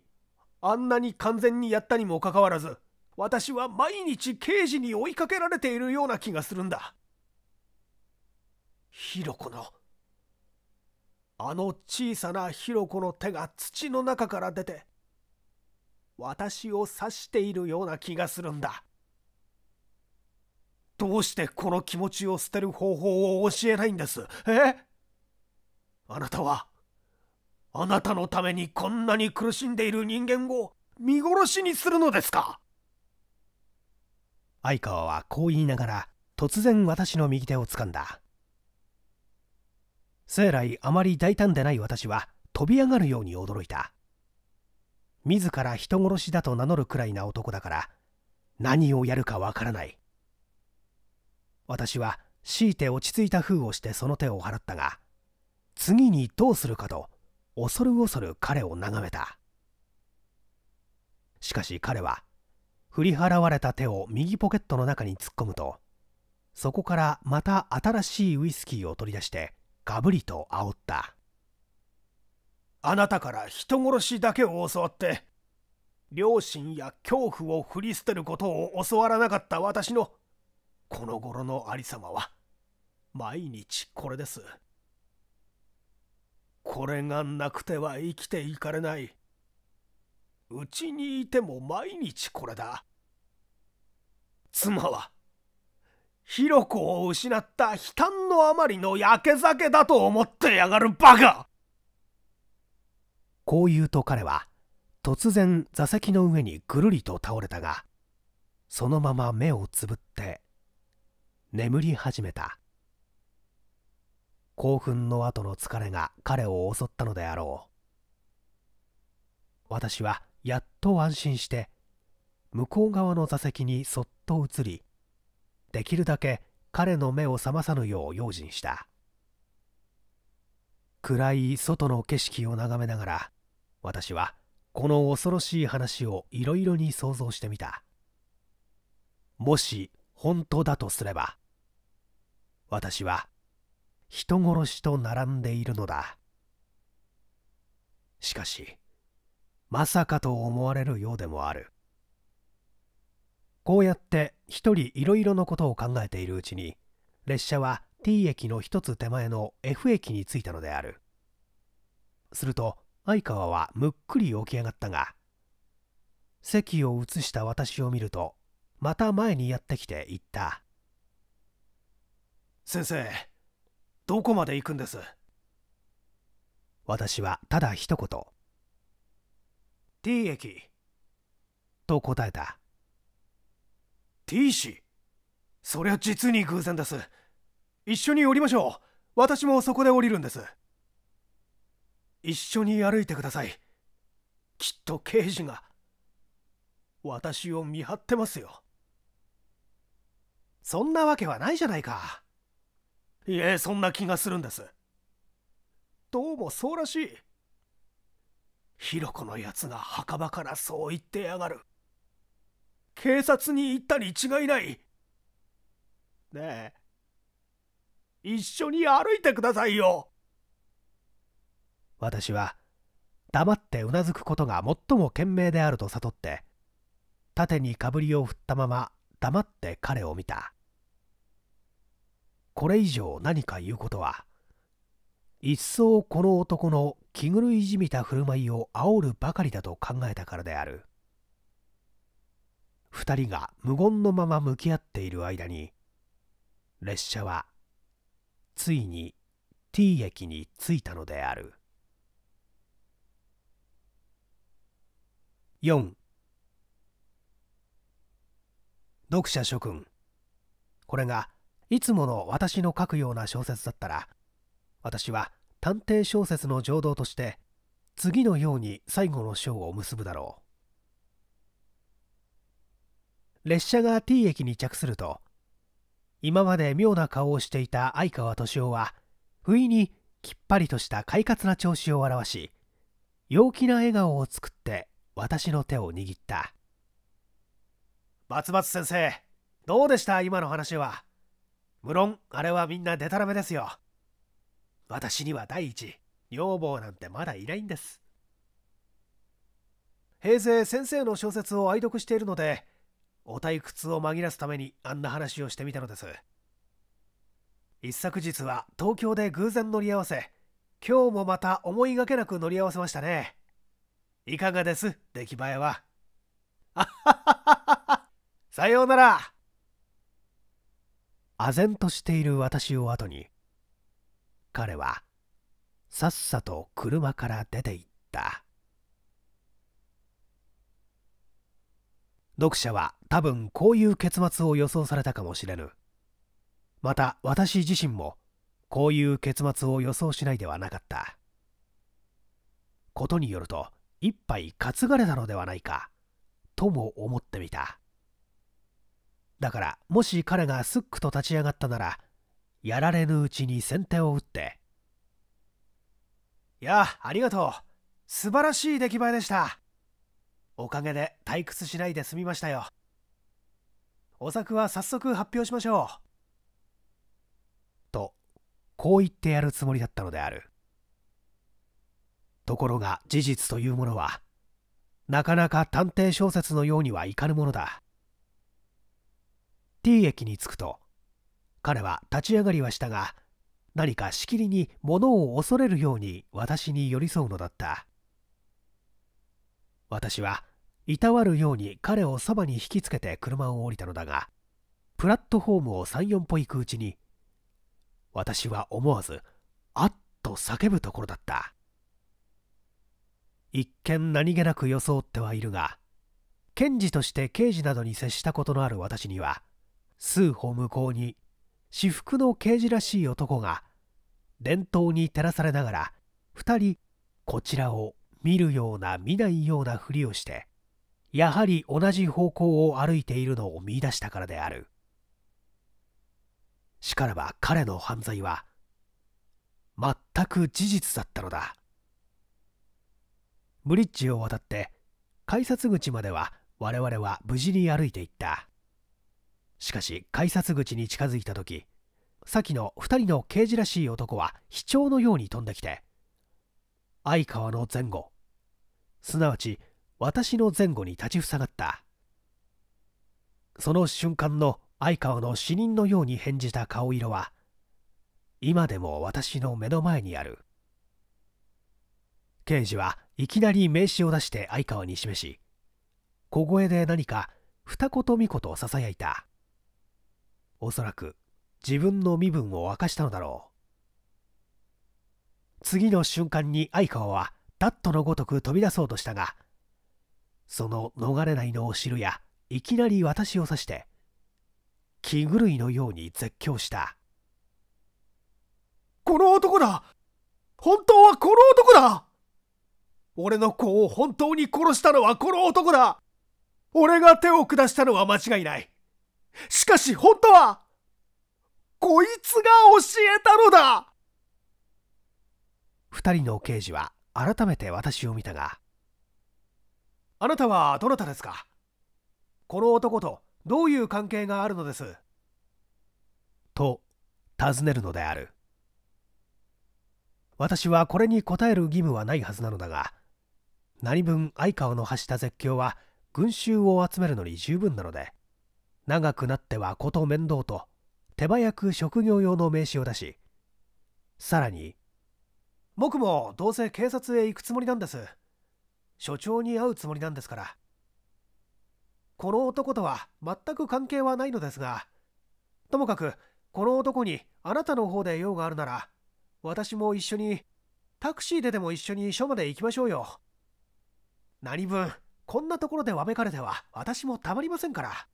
あんなに完全にやったにもかかわらず私は毎日刑事に追いかけられているような気がするんだひろこのあの小さなひろこの手が土の中から出て私を指しているような気がするんだどうしてこの気持ちを捨てる方法を教えないんですえあなたはあなたのためにこんなに苦しんでいる人間を見殺しにするのですか相川はこう言いながら突然私の右手をつかんだ生来あまり大胆でない私は飛び上がるように驚いた自ら人殺しだと名乗るくらいな男だから何をやるかわからない私は強いて落ち着いた封をしてその手を払ったが次にどうするかと恐る恐る彼を眺めたしかし彼は振り払われた手を右ポケットの中に突っ込むとそこからまた新しいウイスキーを取り出してがぶりと煽ったあなたから人殺しだけを教わって両親や恐怖を振り捨てることを教わらなかった私のこの頃のありさまは毎日これですこれがなくては生きていかれないうちにいても毎日これだ妻は広子を失った悲嘆のあまりのやけ酒だと思ってやがるバカこう言うと彼は突然座席の上にぐるりと倒れたがそのまま目をつぶって眠り始めた興奮の後の疲れが彼を襲ったのであろう私はやっと安心して向こう側の座席にそっと移りできるだけ彼の目を覚まさぬよう用心した暗い外の景色を眺めながら私はこの恐ろしい話をいろいろに想像してみたもし本当だとすれば私は人殺しと並んでいるのだしかしまさかと思われるようでもあるこうやって一人いろいろなことを考えているうちに列車は T 駅の一つ手前の F 駅に着いたのであるすると相川はむっくり起き上がったが席を移した私を見るとまた前にやってきて言った先生どこまで行くんです私はただ一言 T 駅と答えた T 氏そりゃ実に偶然です一緒に降りましょう私もそこで降りるんです一緒に歩いてくださいきっと刑事が私を見張ってますよそんなわけはないじゃないかいえそんな気がするんですどうもそうらしいひろこのやつが墓場からそう言ってやがる警察に行ったに違いない。ねえ、一緒に歩いてくださいよ。私は、黙ってうなずくことが最も賢明であると悟って、縦にかぶりを振ったまま黙って彼を見た。これ以上何か言うことは、一層この男の気狂いじみた振る舞いを煽るばかりだと考えたからである。二人が無言のまま向き合っている間に列車はついに T 駅に着いたのである4読者諸君これがいつもの私の書くような小説だったら私は探偵小説の情動として次のように最後の章を結ぶだろう列車が T 駅に着すると今まで妙な顔をしていた相川敏夫は不意にきっぱりとした快活な調子を表し陽気な笑顔を作って私の手を握った松松先生どうでした今の話は無論あれはみんなでたらめですよ私には第一女房なんてまだいないんです平成先生の小説を愛読しているのでお退屈を紛らすためにあんな話をしてみたのです一昨日は東京で偶然乗り合わせ今日もまた思いがけなく乗り合わせましたねいかがです出来栄えはは さようなら唖然としている私を後に彼はさっさと車から出て行った読者は多分こういう結末を予想されたかもしれぬまた私自身もこういう結末を予想しないではなかったことによると一杯担がれたのではないかとも思ってみただからもし彼がすっくと立ち上がったならやられぬうちに先手を打って「いやありがとう素晴らしい出来栄えでした」おかげで退屈しないで済みましたよ。お作は早速発表しましょう。と、こう言ってやるつもりだったのである。ところが事実というものは、なかなか探偵小説のようにはいかぬものだ。T 駅に着くと、彼は立ち上がりはしたが、何かしきりに物を恐れるように私に寄り添うのだった。私はいたわるように彼をそばに引きつけて車を降りたのだがプラットホームを34歩行くうちに私は思わずあっと叫ぶところだった一見何気なく装ってはいるが検事として刑事などに接したことのある私には数歩向こうに私服の刑事らしい男が伝統に照らされながら2人こちらを見るような見ないようなふりをしてやはり同じ方向を歩いているのを見出したからであるしからば彼の犯罪は全く事実だったのだブリッジを渡って改札口までは我々は無事に歩いていったしかし改札口に近づいた時先の2人の刑事らしい男は非鳥のように飛んできて相川の前後すなわち私の前後に立ちふさがったその瞬間の相川の死人のように返じた顔色は今でも私の目の前にある刑事はいきなり名刺を出して相川に示し小声で何か二言三言をささやいたおそらく自分の身分を明かしたのだろう次の瞬間に相川はダットのごとく飛び出そうとしたがその逃れないのを知るやいきなり私を刺して気狂いのように絶叫したこの男だ本当はこの男だ俺の子を本当に殺したのはこの男だ俺が手を下したのは間違いないしかし本当はこいつが教えたのだ2人の刑事は改めて私を見たがあなたはどなたですかこの男とどういう関係があるのですと尋ねるのである私はこれに答える義務はないはずなのだが何分相川の発した絶叫は群衆を集めるのに十分なので長くなってはこと面倒と手早く職業用の名刺を出しさらに僕もどうせ警察へ行くつもりなんです所長に会うつもりなんですからこの男とは全く関係はないのですがともかくこの男にあなたの方で用があるなら私も一緒にタクシーででも一緒に署まで行きましょうよ何分こんなところでわめかれては私もたまりませんから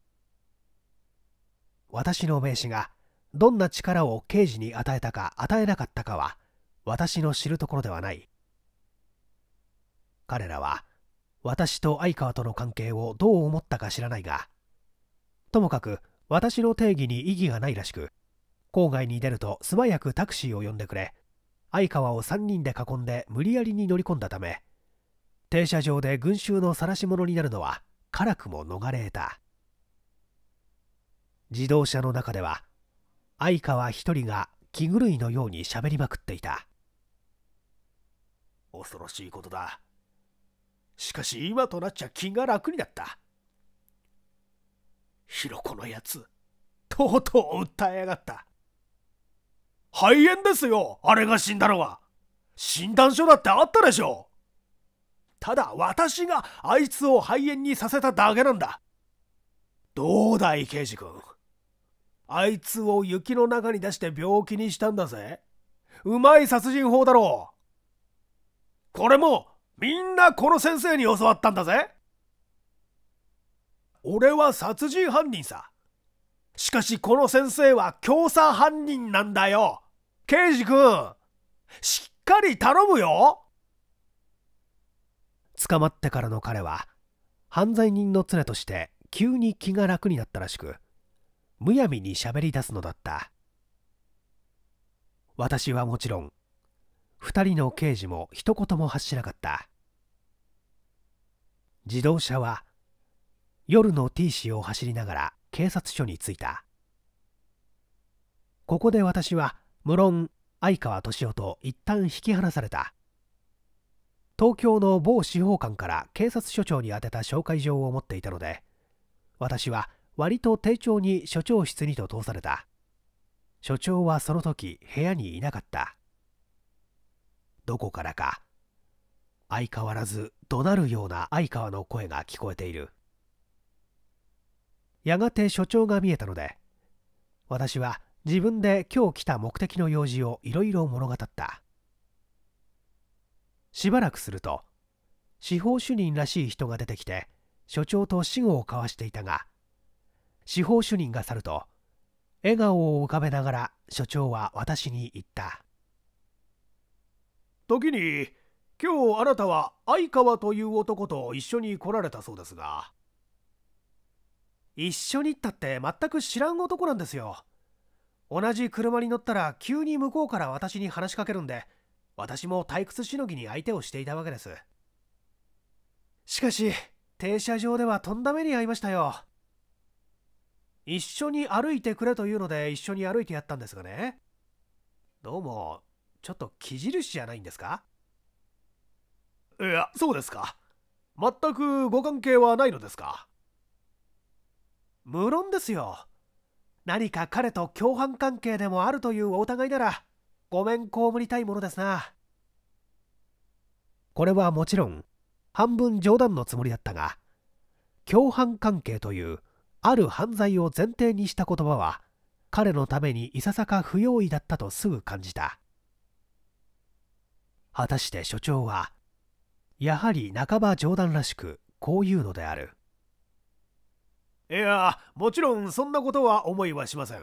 私の名刺がどんな力を刑事に与えたか与えなかったかは私の知るところではない彼らは私と相川との関係をどう思ったか知らないがともかく私の定義に意義がないらしく郊外に出ると素早くタクシーを呼んでくれ相川を3人で囲んで無理やりに乗り込んだため停車場で群衆の晒し者になるのは辛くも逃れ得た自動車の中では相川一人が気狂いのように喋りまくっていた恐ろしいことだしかし今となっちゃ気が楽になった。ヒロコのやつ、とうとう訴えやがった。肺炎ですよ、あれが死んだのは。診断書だってあったでしょ。ただ私があいつを肺炎にさせただけなんだ。どうだい、刑事君。あいつを雪の中に出して病気にしたんだぜ。うまい殺人法だろう。これもみんなこの先生に教わったんだぜ俺は殺人犯人さしかしこの先生は共殺犯人なんだよ刑事くんしっかり頼むよ捕まってからの彼は犯罪人の常として急に気が楽になったらしくむやみに喋り出すのだった私はもちろん2人の刑事も一言も発しなかった自動車は夜の T 市を走りながら警察署に着いたここで私は無論相川敏夫と一旦引き離された東京の某司法官から警察署長に宛てた紹介状を持っていたので私は割と丁重に署長室にと通された署長はその時部屋にいなかったどこからか相変わらず怒鳴るような相川の声が聞こえているやがて所長が見えたので私は自分で今日来た目的の用事をいろいろ物語ったしばらくすると司法主任らしい人が出てきて所長と死後を交わしていたが司法主任が去ると笑顔を浮かべながら所長は私に言った時に今日あなたは相川という男と一緒に来られたそうですが一緒に行ったって全く知らん男なんですよ同じ車に乗ったら急に向こうから私に話しかけるんで私も退屈しのぎに相手をしていたわけですしかし停車場ではとんだ目に遭いましたよ一緒に歩いてくれというので一緒に歩いてやったんですがねどうもちょっと木印じゃないんですかいやそうですか全くご関係はないのですか無論ですよ何か彼と共犯関係でもあるというお互いならごめん被りたいものですなこれはもちろん半分冗談のつもりだったが共犯関係というある犯罪を前提にした言葉は彼のためにいささか不用意だったとすぐ感じた果たして所長はやはり半ば冗談らしくこういうのであるいやもちろんそんなことは思いはしません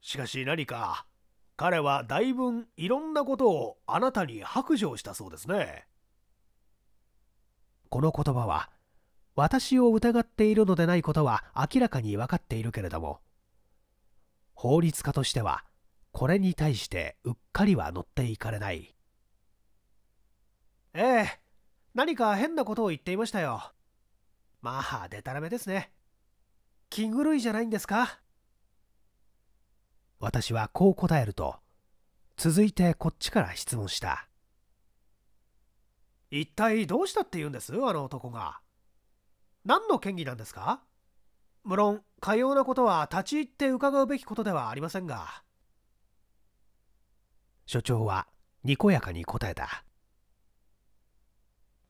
しかし何か彼はだいぶいろんなことをあなたに白状したそうですねこの言葉は私を疑っているのでないことは明らかに分かっているけれども法律家としてはこれに対してうっかりは乗っていかれないええ何か変なことを言っていましたよまあでたらめですね気狂いじゃないんですか私はこう答えると続いてこっちから質問した一体どうしたって言うんですあの男が何の権疑なんですか無論かようなことは立ち入って伺うべきことではありませんが所長はにこやかに答えた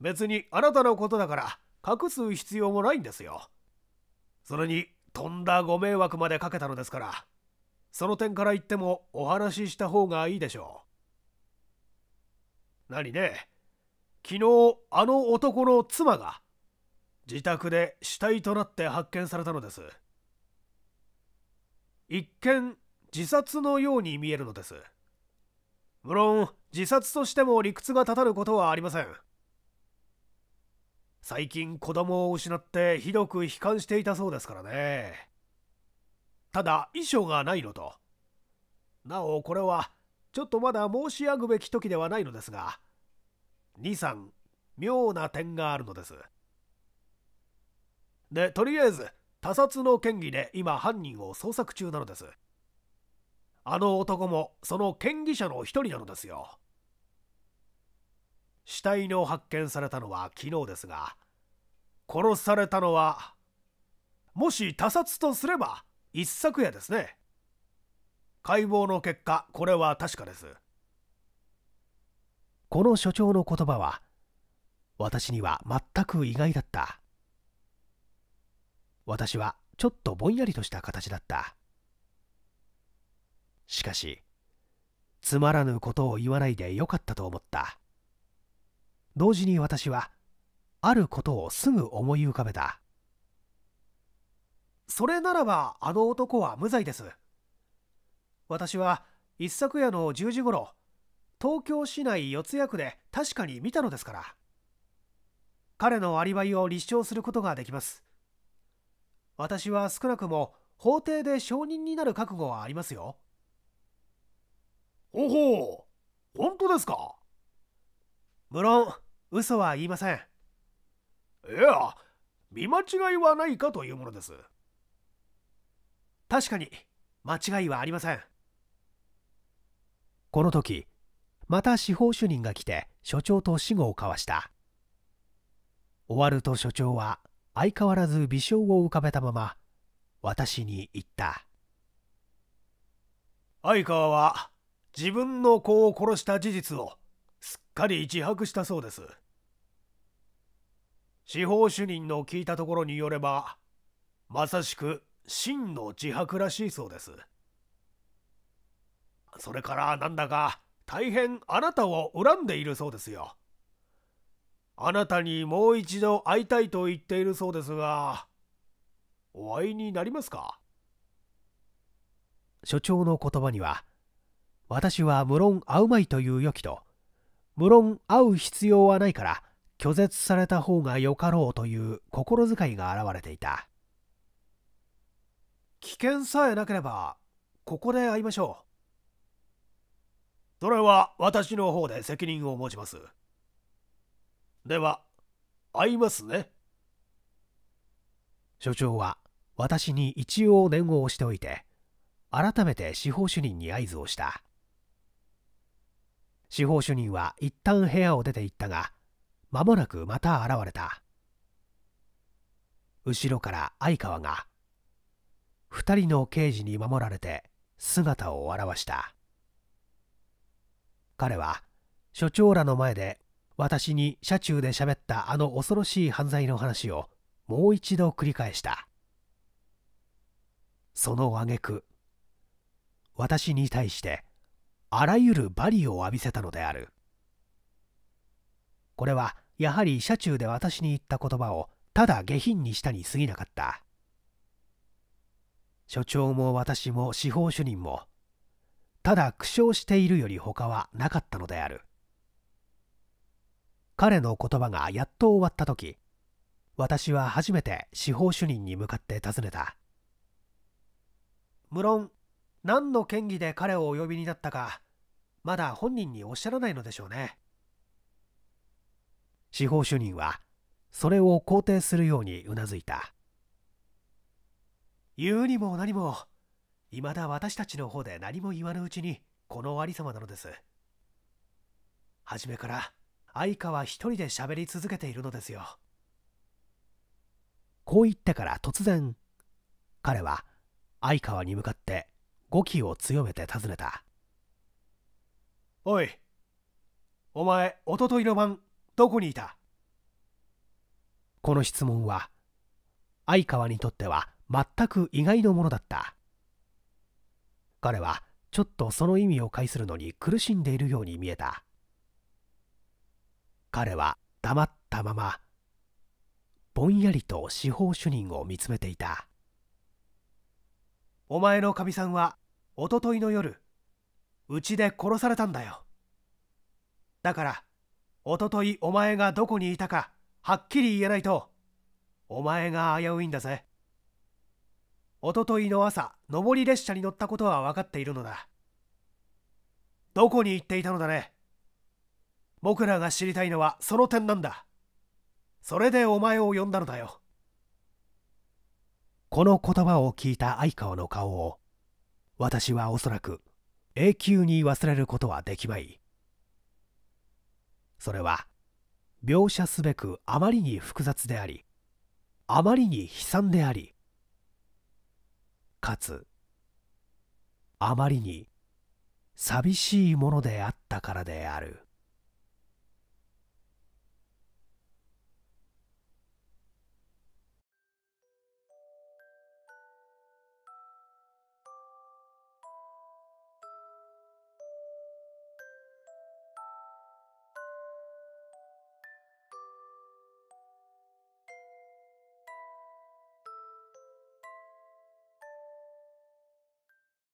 別にあなたのことだから隠す必要もないんですよそれにとんだご迷惑までかけたのですからその点から言ってもお話しした方がいいでしょう何ね昨日あの男の妻が自宅で死体となって発見されたのです一見自殺のように見えるのです無論自殺としても理屈が立たぬことはありません最近子供を失ってひどく悲観していたそうですからねただ遺書がないのとなおこれはちょっとまだ申し上ぐべき時ではないのですが23妙な点があるのですでとりあえず他殺の嫌疑で今犯人を捜索中なのですあの男もその嫌疑者の一人なのですよ死体の発見されたのは昨日ですが殺されたのはもし他殺とすれば一昨夜ですね解剖の結果これは確かですこの所長の言葉は私には全く意外だった私はちょっとぼんやりとした形だったしかしつまらぬことを言わないでよかったと思った同時に私はあることをすぐ思い浮かべたそれならばあの男は無罪です私は一昨夜の10時ごろ東京市内四谷区で確かに見たのですから彼のアリバイを立証することができます私は少なくも法廷で証人になる覚悟はありますよほほう本当ですか無論嘘は言いません。いや、見間違いはないかというものです。確かに、間違いはありません。この時、また司法主任が来て所長と死後を交わした。終わると所長は相変わらず微笑を浮かべたまま私に言った。相川は自分の子を殺した事実をすっかり自白したそうです。司法主任の聞いたところによればまさしく真の自白らしいそうですそれからなんだか大変あなたを恨んでいるそうですよあなたにもう一度会いたいと言っているそうですがお会いになりますか所長の言葉には私は無論会うまいという良きと無論会う必要はないから拒絶された方がよかろうという心遣いが現れていた危険さえなければここで会いましょうそれは私の方で責任を持ちますでは会いますね所長は私に一応念を押しておいて改めて司法主任に合図をした司法主任は一旦部屋を出て行ったが間もなくまた現れた後ろから相川が2人の刑事に守られて姿を現した彼は所長らの前で私に車中で喋ったあの恐ろしい犯罪の話をもう一度繰り返したその挙句私に対してあらゆるバリを浴びせたのであるこれはやはり車中で私に言った言葉をただ下品にしたに過ぎなかった所長も私も司法主任もただ苦笑しているより他はなかったのである彼の言葉がやっと終わった時私は初めて司法主任に向かって尋ねた無論何の嫌疑で彼をお呼びになったかまだ本人におっしゃらないのでしょうね司法主任はそれを肯定するようにうなずいた言うにも何も未だ私たちの方で何も言わぬうちにこのありさまなのです初めから愛川は一人で喋り続けているのですよこう言ってから突然彼は相川に向かって語気を強めて尋ねたおいお前おとといの晩どこにいたこの質問は相川にとっては全く意外のものだった彼はちょっとその意味を介するのに苦しんでいるように見えた彼は黙ったままぼんやりと司法主任を見つめていたお前のかみさんはおとといの夜うちで殺されたんだよだからおとといお前がどこにいたかはっきり言えないとお前が危ういんだぜおとといの朝上り列車に乗ったことは分かっているのだどこに行っていたのだね僕らが知りたいのはその点なんだそれでお前を呼んだのだよこの言葉を聞いた相川の顔を私はおそらく永久に忘れることはできまいそれは描写すべくあまりに複雑でありあまりに悲惨でありかつあまりに寂しいものであったからである